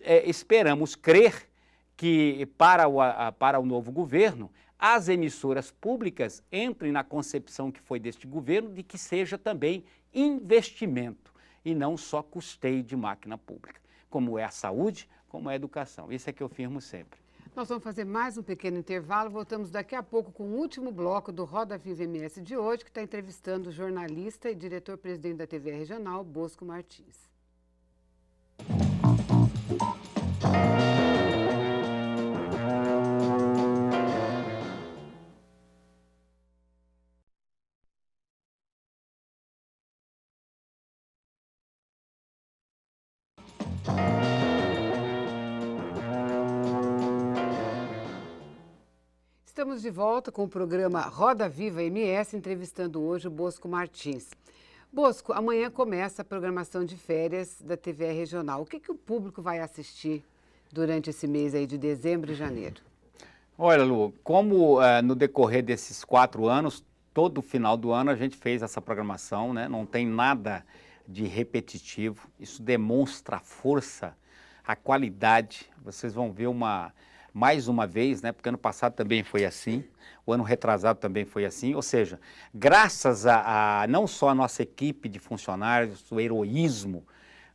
É, esperamos crer que para o, a, para o novo governo as emissoras públicas entrem na concepção que foi deste governo de que seja também investimento e não só custeio de máquina pública, como é a saúde, como é a educação. Isso é que eu firmo sempre. Nós vamos fazer mais um pequeno intervalo. Voltamos daqui a pouco com o último bloco do Roda Viva MS de hoje, que está entrevistando o jornalista e diretor-presidente da TV Regional, Bosco Martins. Estamos de volta com o programa Roda Viva MS, entrevistando hoje o Bosco Martins. Bosco, amanhã começa a programação de férias da TV Regional. O que, que o público vai assistir durante esse mês aí de dezembro e janeiro? Olha, Lu, como uh, no decorrer desses quatro anos, todo final do ano a gente fez essa programação, né? não tem nada de repetitivo. Isso demonstra a força, a qualidade. Vocês vão ver uma mais uma vez, né? Porque ano passado também foi assim, o ano retrasado também foi assim. Ou seja, graças a, a não só a nossa equipe de funcionários, o heroísmo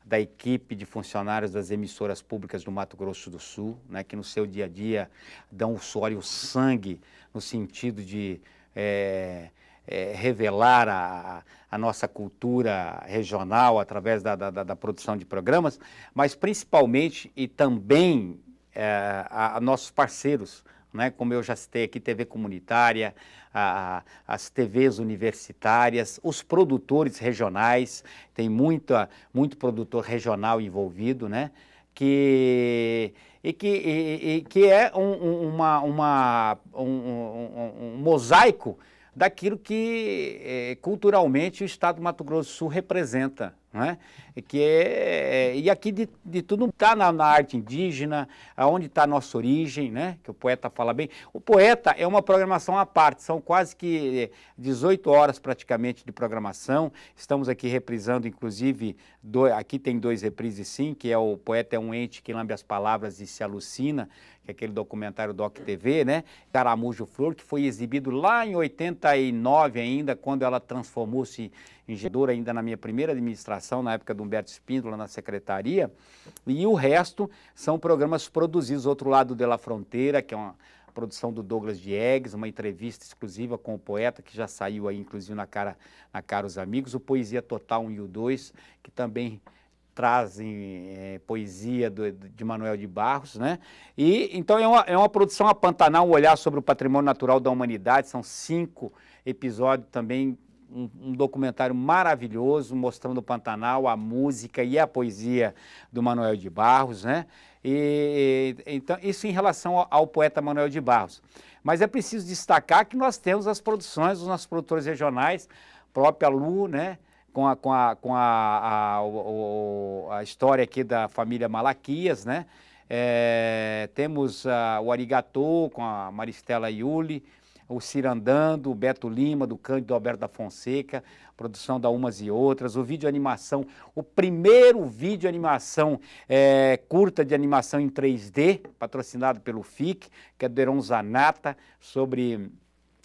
da equipe de funcionários das emissoras públicas do Mato Grosso do Sul, né, que no seu dia a dia dão o suor e o sangue no sentido de é, é, revelar a, a, nossa cultura regional através da, da, da, produção de programas, mas principalmente e também é, a, a, nossos parceiros, né? como eu já citei aqui, TV comunitária, a, as TVs universitárias, os produtores regionais, tem muita, muito produtor regional envolvido, né? que e que, e, e que é um, uma, uma, um, um, um, mosaico daquilo que é, culturalmente o Estado do Mato Grosso do Sul representa né? é Que é, e aqui de, de tudo está na, na, arte indígena, aonde está a nossa origem, né? que o poeta fala bem. O poeta é uma programação à parte, são quase que 18 é, horas praticamente de programação. Estamos aqui reprisando, inclusive, do, aqui tem dois reprises sim, que é o poeta é um ente que lambe as palavras e se alucina, que é aquele documentário Doc TV, né? Caramujo Flor, que foi exibido lá em 89 ainda, quando ela transformou-se engenheiro ainda na minha primeira administração, na época do Humberto Espíndola, na secretaria, e o resto são programas produzidos. Outro lado de La Fronteira, que é uma produção do Douglas Diegues, uma entrevista exclusiva com o poeta, que já saiu aí, inclusive, na cara, na cara os amigos, o Poesia Total 1 e o 2, que também trazem é, poesia do, de Manuel de Barros, né? E então é uma, é uma produção a Pantanal, um olhar sobre o patrimônio natural da humanidade. São cinco episódios também um, um, documentário maravilhoso mostrando o Pantanal, a música e a poesia do Manuel de Barros, né? E, então, isso em relação ao, ao, poeta Manuel de Barros. Mas é preciso destacar que nós temos as produções dos nossos produtores regionais, própria Lu, né? Com, a, com, a, com a, a, o, a história aqui da família Malaquias, né? É, temos ah, o Arigatô com a Maristela Iuli, o Cirandando, o Beto Lima, do Cândido Alberto da Fonseca, produção da Umas e Outras, o vídeo animação, o primeiro vídeo animação é, curta de animação em 3D, patrocinado pelo FIC, que é do Heron Zanata, sobre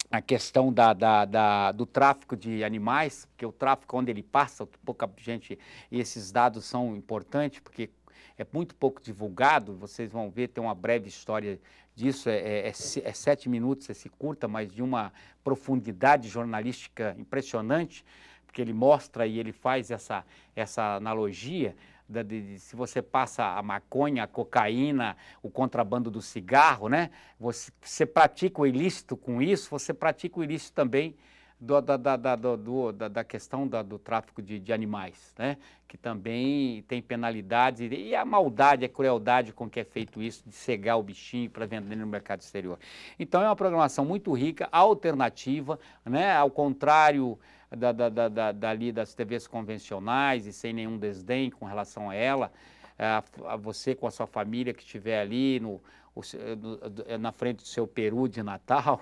a questão da, da, da, do tráfico de animais, porque o tráfico onde ele passa, pouca gente, e esses dados são importantes, porque é muito pouco divulgado, vocês vão ver, tem uma breve história disso, é, é, é, é sete minutos, esse é curta, mas de uma profundidade jornalística impressionante, porque ele mostra e ele faz essa, essa analogia. Da, de, se você passa a maconha, a cocaína, o contrabando do cigarro, né? Você, você pratica o ilícito com isso, você pratica o ilícito também do, da, da, da, do, da, da questão da, do tráfico de, de, animais, né? que também tem penalidades, e, e a maldade, a crueldade com que é feito isso, de cegar o bichinho para vender no mercado exterior. Então é uma programação muito rica, alternativa, né? ao contrário da, da, da, da, dali das TVs convencionais e sem nenhum desdém com relação a ela, a, a você com a sua família que estiver ali no, o, no na frente do seu peru de Natal,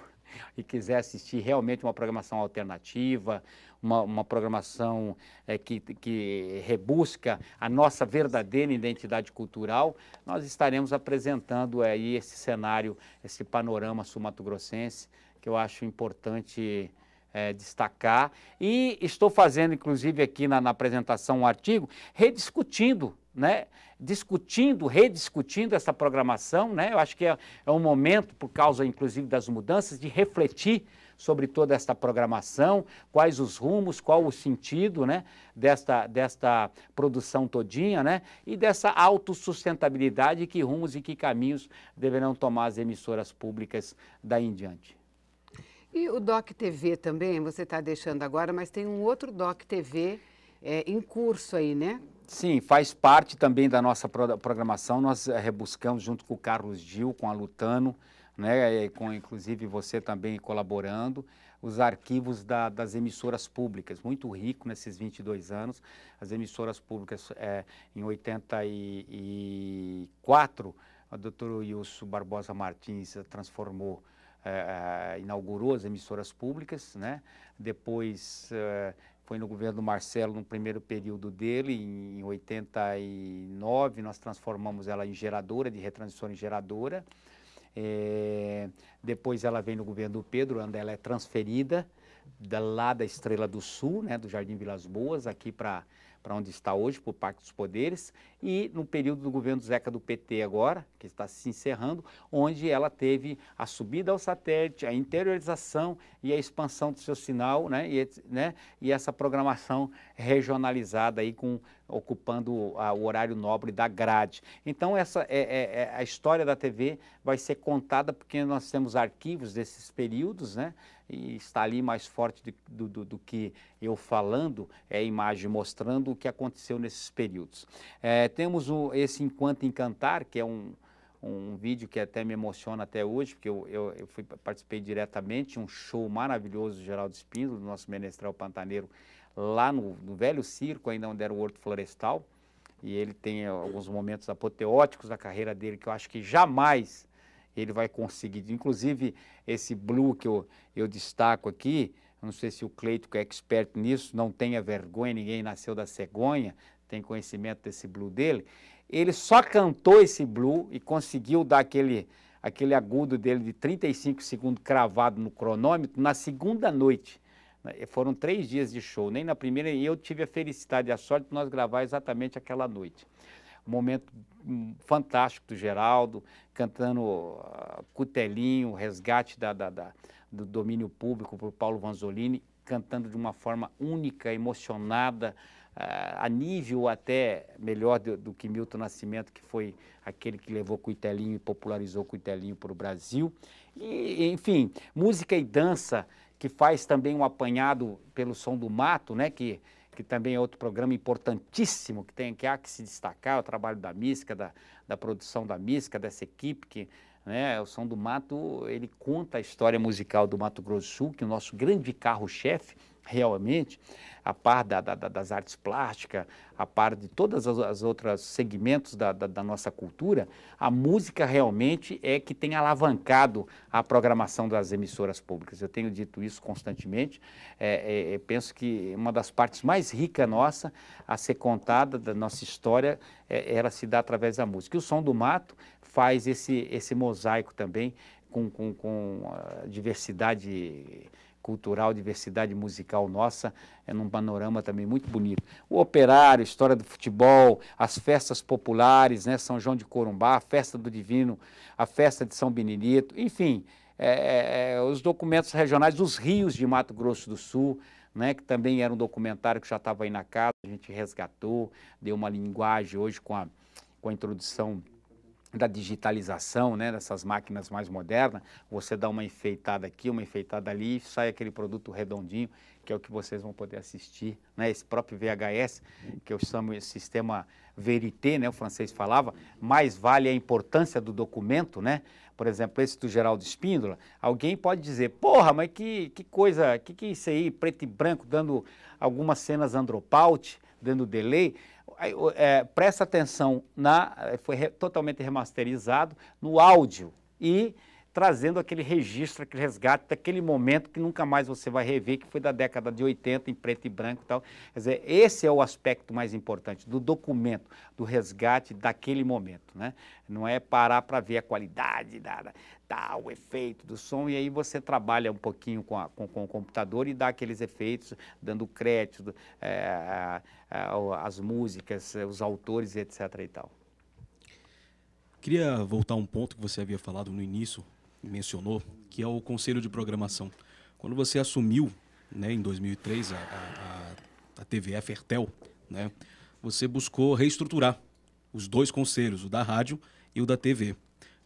e quiser assistir realmente uma programação alternativa, uma, uma programação é, que, que rebusca a nossa verdadeira identidade cultural, nós estaremos apresentando aí esse cenário, esse panorama sul-mato-grossense, que eu acho importante é, destacar. E estou fazendo, inclusive, aqui na, na apresentação um artigo rediscutindo né, discutindo, rediscutindo essa programação. Né? Eu acho que é, é um momento, por causa inclusive das mudanças, de refletir sobre toda esta programação, quais os rumos, qual o sentido né, desta, desta produção todinha né, e dessa autossustentabilidade, que rumos e que caminhos deverão tomar as emissoras públicas daí em diante. E o Doc TV também, você está deixando agora, mas tem um outro Doc TV é, em curso aí, né? Sim, faz parte também da nossa programação. Nós eh, rebuscamos junto com o Carlos Gil, com a Lutano, né, eh, com inclusive você também colaborando, os arquivos da, das emissoras públicas, muito rico nesses 22 anos. As emissoras públicas, é, em 84, o doutor Wilson Barbosa Martins transformou, é, inaugurou as emissoras públicas, né? depois é, foi no governo do Marcelo no primeiro período dele, em 89 nós transformamos ela em geradora, de retransmissora em geradora. É, depois ela vem no governo do Pedro, onde ela é transferida da, lá da Estrela do Sul, né, do Jardim Vilas Boas, aqui para para onde está hoje, por Pacto dos Poderes, e no período do governo Zeca do PT agora, que está se encerrando, onde ela teve a subida ao satélite, a interiorização e a expansão do seu sinal, né, e, né, e essa programação regionalizada aí com ocupando a, o horário nobre da grade. Então essa é, é, é a história da TV vai ser contada porque nós temos arquivos desses períodos, né? e está ali mais forte do, do, do, que eu falando, é a imagem mostrando o que aconteceu nesses períodos. É, temos o, esse Enquanto Encantar, que é um, um vídeo que até me emociona até hoje, porque eu, eu, eu fui, participei diretamente, um show maravilhoso do Geraldo Espíndola, do nosso menestral pantaneiro, lá no, no velho circo, ainda onde era o Horto Florestal, e ele tem eh, alguns momentos apoteóticos da carreira dele que eu acho que jamais ele vai conseguir. Inclusive, esse blue que eu, eu destaco aqui, não sei se o Cleito que é experto nisso, não tenha vergonha, ninguém nasceu da cegonha, tem conhecimento desse blue dele. Ele só cantou esse blue e conseguiu dar aquele, aquele agudo dele de 35 segundos cravado no cronômetro na segunda noite. Foram três dias de show, nem na primeira, e eu tive a felicidade e a sorte de nós gravar exatamente aquela noite momento hum, fantástico do Geraldo, cantando ah, Cutelinho, Resgate da, da, da do Domínio Público por Paulo Vanzolini, cantando de uma forma única, emocionada, ah, a nível até melhor do, do que Milton Nascimento, que foi aquele que levou Cuitelinho e popularizou Cuitelinho para o Brasil. E, enfim, música e dança, que faz também um apanhado pelo som do mato, né? Que que também é outro programa importantíssimo que tem que há que se destacar, é o trabalho da Misca, da, da produção da Misca, dessa equipe que né, o Som do Mato, ele conta a história musical do Mato Grosso do Sul, que é o nosso grande carro-chefe, realmente, a par da, da, das artes plásticas, a par de todos os outros segmentos da, da, da, nossa cultura, a música realmente é que tem alavancado a programação das emissoras públicas. Eu tenho dito isso constantemente. É, é, é penso que uma das partes mais ricas nossa a ser contada da nossa história, é, ela se dá através da música. E o Som do Mato faz esse, esse mosaico também com, com, com ah, diversidade cultural, diversidade musical nossa, é num panorama também muito bonito. O operário, história do futebol, as festas populares, né? São João de Corumbá, a festa do Divino, a festa de São Benedito, enfim, é, é, é os documentos regionais os rios de Mato Grosso do Sul, né? Que também era um documentário que já estava aí na casa, a gente resgatou, deu uma linguagem hoje com a, com a introdução da digitalização, né, dessas máquinas mais modernas, você dá uma enfeitada aqui, uma enfeitada ali e sai aquele produto redondinho, que é o que vocês vão poder assistir, né, esse próprio VHS, que eu chamo de sistema verité, né, o francês falava, mais vale a importância do documento, né, por exemplo, esse do Geraldo Espíndola, alguém pode dizer, porra, mas que, que coisa, que que é isso aí, preto e branco, dando algumas cenas andropaute, dando delay, é, presta atenção, na, eh, foi re, totalmente remasterizado no áudio e trazendo aquele registro, aquele resgate daquele momento que nunca mais você vai rever, que foi da década de 80, em preto e branco e tal. Quer dizer, esse é o aspecto mais importante do documento, do resgate daquele momento, né? Não é parar para ver a qualidade, nada tal, o efeito do som, e aí você trabalha um pouquinho com, a, com, com o computador e dá aqueles efeitos, dando crédito é, eh, às eh, eh, músicas, os autores, etc. e tal. Queria voltar a um ponto que você havia falado no início, mencionou, que é o Conselho de Programação. Quando você assumiu, né, em 2003, a, a, a TV Fertel, né, você buscou reestruturar os dois conselhos, o da rádio e o da TV.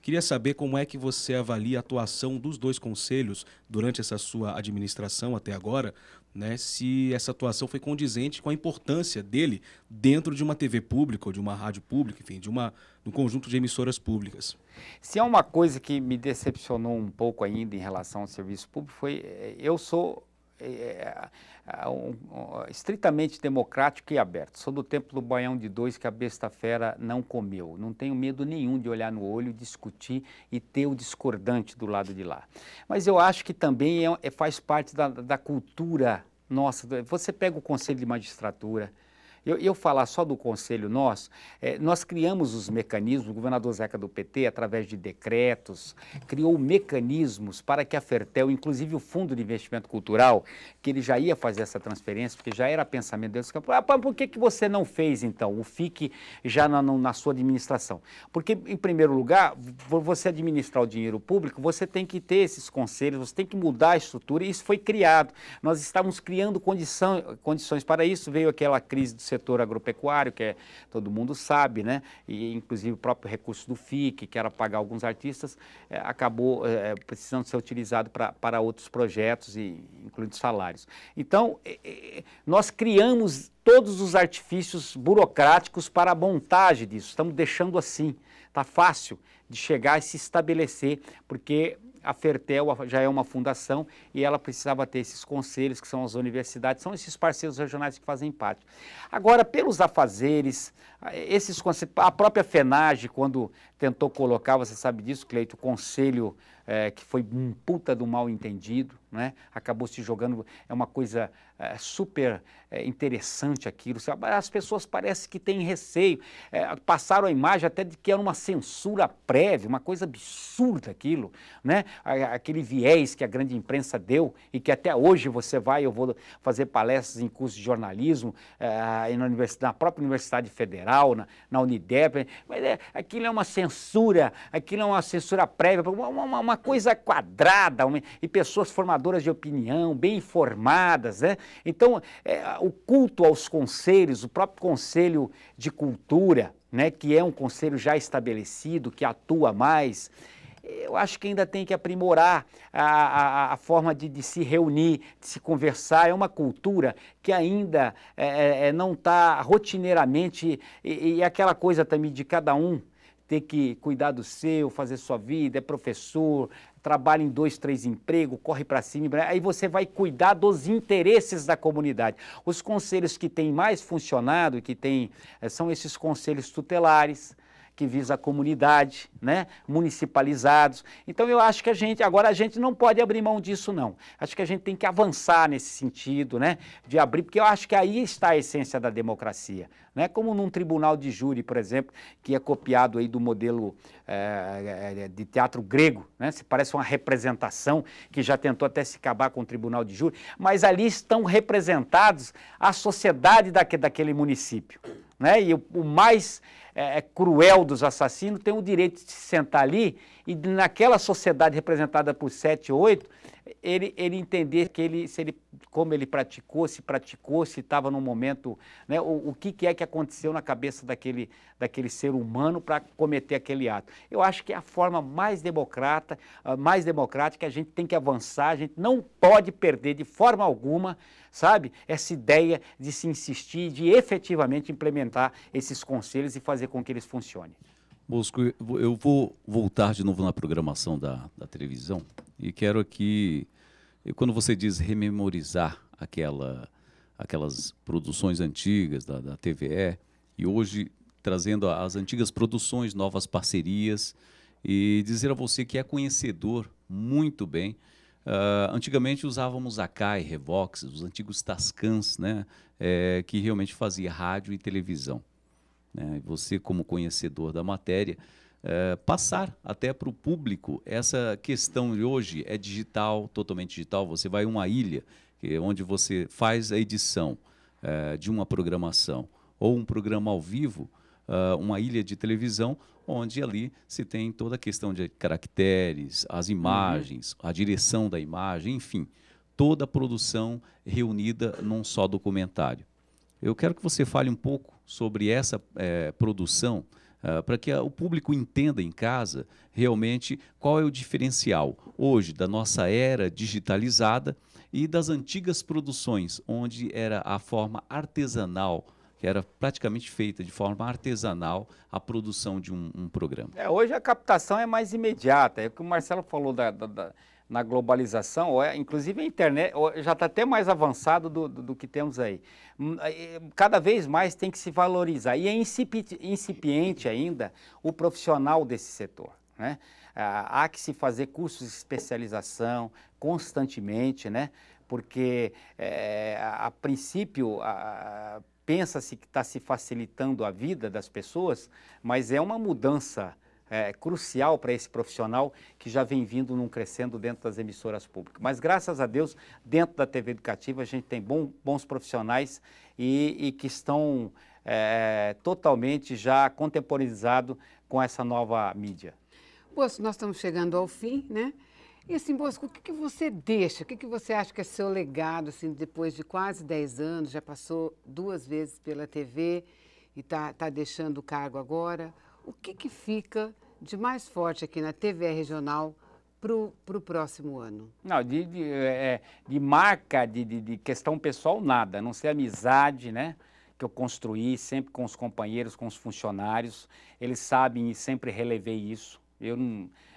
Queria saber como é que você avalia a atuação dos dois conselhos durante essa sua administração até agora, né, se essa atuação foi condizente com a importância dele dentro de uma TV pública ou de uma rádio pública, enfim, de, uma, de um conjunto de emissoras públicas. Se há é uma coisa que me decepcionou um pouco ainda em relação ao serviço público foi eh, eu sou é, é, é, estritamente democrático e aberto. Sou do tempo do banhão de dois que a besta fera não comeu. Não tenho medo nenhum de olhar no olho, discutir e ter o discordante do lado de lá. Mas eu acho que também é, faz parte da, da cultura nossa. Você pega o Conselho de Magistratura, eu, eu falar só do conselho nós, é, nós criamos os mecanismos, o governador Zeca do PT, através de decretos, criou mecanismos para que a Fertel, inclusive o Fundo de Investimento Cultural, que ele já ia fazer essa transferência, porque já era pensamento deles, ah, por que, que você não fez então o FIC já na, na sua administração? Porque, em primeiro lugar, você administrar o dinheiro público, você tem que ter esses conselhos, você tem que mudar a estrutura, e isso foi criado. Nós estávamos criando condição, condições para isso, veio aquela crise do setor setor agropecuário, que é, todo mundo sabe, né? e inclusive o próprio recurso do FIC, que era pagar alguns artistas, é, acabou é, é, precisando ser utilizado pra, para outros projetos, e, incluindo salários. Então, é, é, nós criamos todos os artifícios burocráticos para a montagem disso, estamos deixando assim, está fácil de chegar e se estabelecer, porque a Fertel já é uma fundação e ela precisava ter esses conselhos, que são as universidades, são esses parceiros regionais que fazem parte. Agora, pelos afazeres, esses a própria FENAGE, quando tentou colocar, você sabe disso, Cleito, o conselho é, que foi um puta do mal entendido, né? acabou se jogando, é uma coisa é, super é, interessante aquilo. As pessoas parecem que têm receio, passaram a imagem até de que era uma censura prévia, uma coisa absurda aquilo, né? aquele viés que a grande imprensa deu e que até hoje você vai, eu vou fazer palestras em curso de jornalismo na, na própria Universidade Federal, Federal, na, na Unidep, mas é, aquilo é uma censura, aquilo é uma censura prévia, uma, uma, uma coisa quadrada, uma, e pessoas formadoras de opinião, bem informadas. Né? Então, é, o culto aos conselhos, o próprio Conselho de Cultura, né, que é um conselho já estabelecido, que atua mais, eu acho que ainda tem que aprimorar a, a, a forma de, de, se reunir, de se conversar. É uma cultura que ainda é, é, é não está rotineiramente, e, e é aquela coisa também de cada um ter que cuidar do seu, fazer sua vida, é professor, trabalha em dois, três empregos, corre para cima, aí você vai cuidar dos interesses da comunidade. Os conselhos que têm mais funcionado, que têm, eh, são esses conselhos tutelares, que visa a comunidade, né? municipalizados. Então eu acho que a gente, agora a gente não pode abrir mão disso não. Acho que a gente tem que avançar nesse sentido, né? de abrir, porque eu acho que aí está a essência da democracia. Né? Como num tribunal de júri, por exemplo, que é copiado aí do modelo é, de teatro grego, né? se parece uma representação que já tentou até se acabar com o tribunal de júri, mas ali estão representados a sociedade daquele município. Né? E o mais é, é, cruel dos assassinos tem o direito de se sentar ali e naquela sociedade representada por sete, oito, ele, ele entender que ele, se ele, como ele praticou, se praticou, se estava num momento, né, o, o que, que, é que aconteceu na cabeça daquele, daquele ser humano para cometer aquele ato. Eu acho que é a forma mais democrata, ah, mais democrática, a gente tem que avançar, a gente não pode perder de forma alguma, sabe, essa ideia de se insistir, de efetivamente implementar esses conselhos e fazer com que eles funcionem. Bosco, eu vou voltar de novo na programação da, da televisão e quero aqui, quando você diz rememorizar aquela, aquelas produções antigas da, da TVE e hoje trazendo as antigas produções, novas parcerias e dizer a você que é conhecedor muito bem. Uh, antigamente usávamos CAI, Revox, os antigos Tascans, né, é, que realmente fazia rádio e televisão. Né? Você, como conhecedor da matéria, é, passar até para o público essa questão de hoje é digital, totalmente digital. Você vai a uma ilha é onde você faz a edição é, de uma programação ou um programa ao vivo, ah, uma ilha de televisão, onde ali se tem toda a questão de caracteres, as uhum. imagens, a direção da imagem, enfim, toda a produção reunida num só documentário. Eu quero que você fale um pouco sobre essa é, produção, uh, para que o público entenda em casa realmente qual é o diferencial hoje da nossa era digitalizada e das antigas produções, onde era a forma artesanal que era praticamente feita de forma artesanal a produção de um, um programa. É, hoje a captação é mais imediata, é o que o Marcelo falou da, da, da na globalização, ou é, inclusive a internet já está até mais avançado do, do, do, que temos hum, aí. Cada vez mais tem que se valorizar. E é incipiente, ainda o profissional desse setor. Né? Ah, há que se fazer cursos de especialização constantemente, né? porque é, a, a, princípio pensa-se que está se facilitando a vida das pessoas, mas é uma mudança é, é, crucial para esse profissional que já vem vindo num crescendo dentro das emissoras públicas. Mas graças a Deus, dentro da TV Educativa, a gente tem bom, bons profissionais e, e que estão é, totalmente já contemporizados com essa nova mídia. Bosco, nós estamos chegando ao fim, né? E assim, Bosco, o que, que você deixa? O que, que você acha que é seu legado, assim, depois de quase 10 anos, já passou duas vezes pela TV e está tá deixando o cargo agora? O que, que fica de mais forte aqui na TV regional para o próximo ano? Não, de, de, é, é, de marca, de, de, de, questão pessoal, nada, a não ser amizade, né? Que eu construí sempre com os companheiros, com os funcionários. Eles sabem e sempre relevei isso. Eu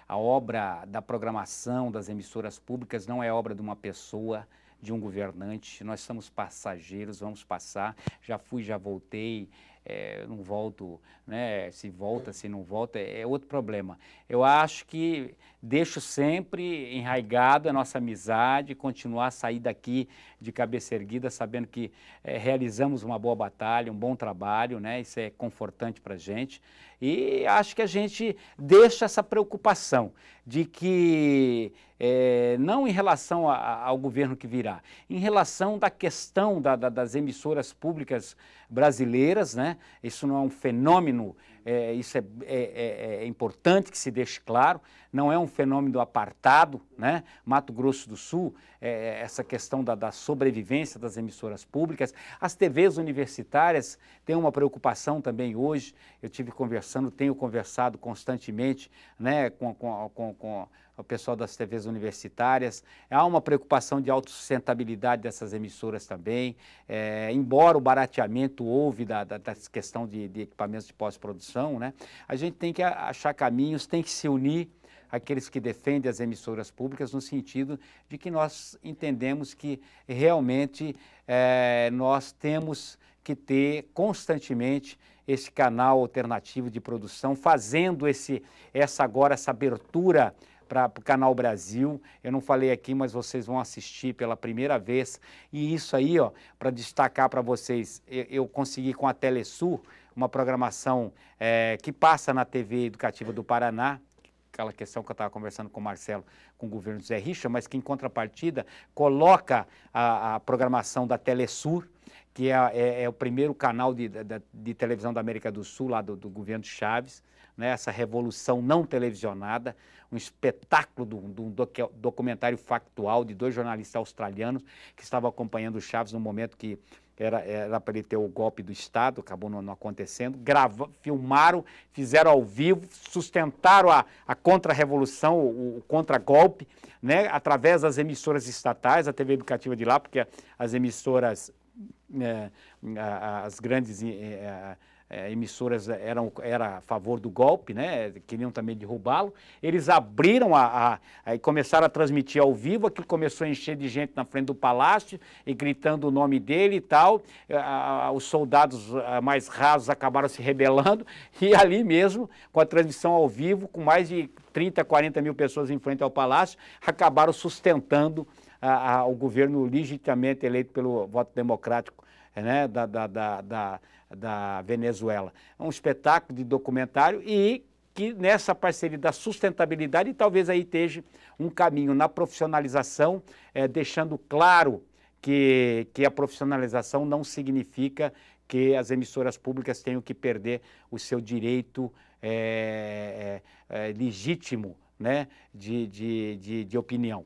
a obra da programação das emissoras públicas não é obra de uma pessoa, de um governante. Nós somos passageiros, vamos passar. Já fui, já voltei é, não volto, né? se volta, se não volta, é outro problema. Eu acho que deixo sempre enraigado a nossa amizade, continuar a sair daqui de cabeça erguida, sabendo que é, realizamos uma boa batalha, um bom trabalho, né? Isso é confortante para a gente. E acho que a gente deixa essa preocupação de que, é, não em relação a, a, ao governo que virá, em relação da questão da, da, das emissoras públicas brasileiras, né? Isso não é um fenômeno é, isso é, é, é, é, importante que se deixe claro, não é um fenômeno apartado, né? Mato Grosso do Sul, é, é, essa questão da, da, sobrevivência das emissoras públicas, as TVs universitárias têm uma preocupação também hoje, eu tive conversando, tenho conversado constantemente né, com, com, com, com o pessoal das TVs universitárias. Há uma preocupação de autossustentabilidade dessas emissoras também, é, embora o barateamento houve da, da, da questão de, de equipamentos de pós-produção, né? a gente tem que achar caminhos, tem que se unir aqueles que defendem as emissoras públicas no sentido de que nós entendemos que realmente é, nós temos que ter constantemente esse canal alternativo de produção, fazendo esse, essa agora essa abertura para o Canal Brasil. Eu não falei aqui, mas vocês vão assistir pela primeira vez. E isso aí, ó, para destacar para vocês, eu, eu consegui com a Telesur uma programação é, que passa na TV Educativa do Paraná, aquela questão que eu estava conversando com o Marcelo, com o governo Zé Richa, mas que em contrapartida coloca a, a programação da Telesur, que é, é, é o primeiro canal de, de, de, televisão da América do Sul, lá do, do governo Chaves, né, essa revolução não televisionada, um espetáculo do, do, do documentário factual de dois jornalistas australianos que estavam acompanhando o Chaves no momento que era, era para ele ter o golpe do Estado, acabou não, não acontecendo, grava, filmaram, fizeram ao vivo, sustentaram a, a contra-revolução, o, o contra-golpe, né, através das emissoras estatais, a TV Educativa de lá, porque as emissoras, é, as grandes... É, é, emissoras eram era a favor do golpe, né? queriam também derrubá-lo. Eles abriram a, a, a, começaram a transmitir ao vivo, aquilo começou a encher de gente na frente do palácio e gritando o nome dele e tal. É, a, os soldados ah, mais rasos acabaram se rebelando (laughs) e ali mesmo, com a transmissão ao vivo, com mais de 30, 40 mil pessoas em frente ao palácio, acabaram sustentando ah, ah, o governo legitimamente eleito pelo voto democrático né, da, da, da, da, Venezuela. É um espetáculo de documentário e que nessa parceria da sustentabilidade talvez aí esteja um caminho na profissionalização, é, deixando claro que, que a profissionalização não significa que as emissoras públicas tenham que perder o seu direito é, é, legítimo né, de, de, de, de opinião.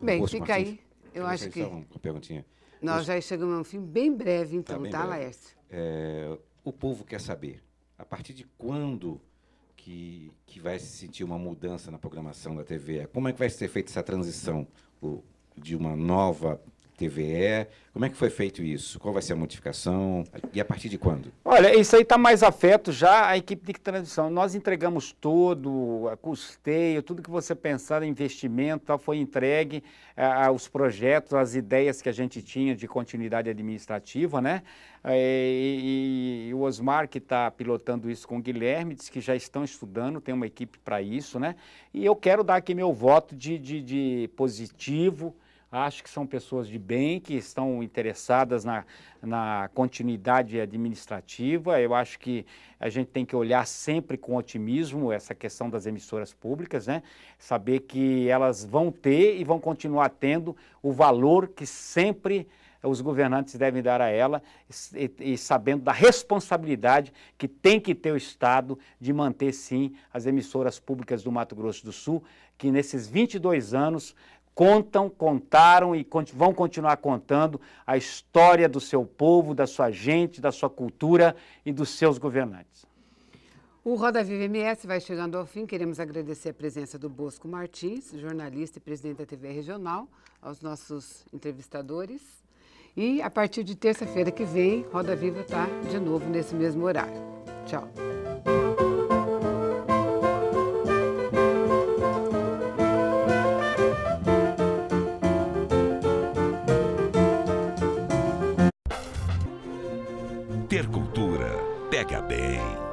Bem, fica aí. Eu acho que. Uma perguntinha. Nós já chegamos a um fim bem breve, então, tá, bem tá Laércio? É, o povo quer saber a partir de quando que, que vai se sentir uma mudança na programação da TV? Como é que vai ser feita essa transição o, de uma nova TVE. Como é que foi feito isso? Qual vai ser a modificação e a partir de quando? Olha, isso aí está mais afeto já à equipe de transição. Nós entregamos todo, custeio, tudo que você pensar, investimento, tal, foi entregue é, aos projetos, as ideias que a gente tinha de continuidade administrativa, né? É, e, e, e o Osmar, que está pilotando isso com o Guilherme, diz que já estão estudando, tem uma equipe para isso, né? E eu quero dar aqui meu voto de, de, de positivo, acho que são pessoas de bem, que estão interessadas na, na continuidade administrativa. Eu acho que a gente tem que olhar sempre com otimismo essa questão das emissoras públicas, né? saber que elas vão ter e vão continuar tendo o valor que sempre eh, os governantes devem dar a ela, e, e, sabendo da responsabilidade que tem que ter o Estado de manter, sim, as emissoras públicas do Mato Grosso do Sul, que nesses 22 anos contam, contaram e vão continuar contando a história do seu povo, da sua gente, da sua cultura e dos seus governantes. O Roda Viva MS vai chegando ao fim. Queremos agradecer a presença do Bosco Martins, jornalista e presidente da TV Regional, aos nossos entrevistadores. E a partir de terça-feira que vem, Roda Viva está de novo nesse mesmo horário. Tchau. Hey.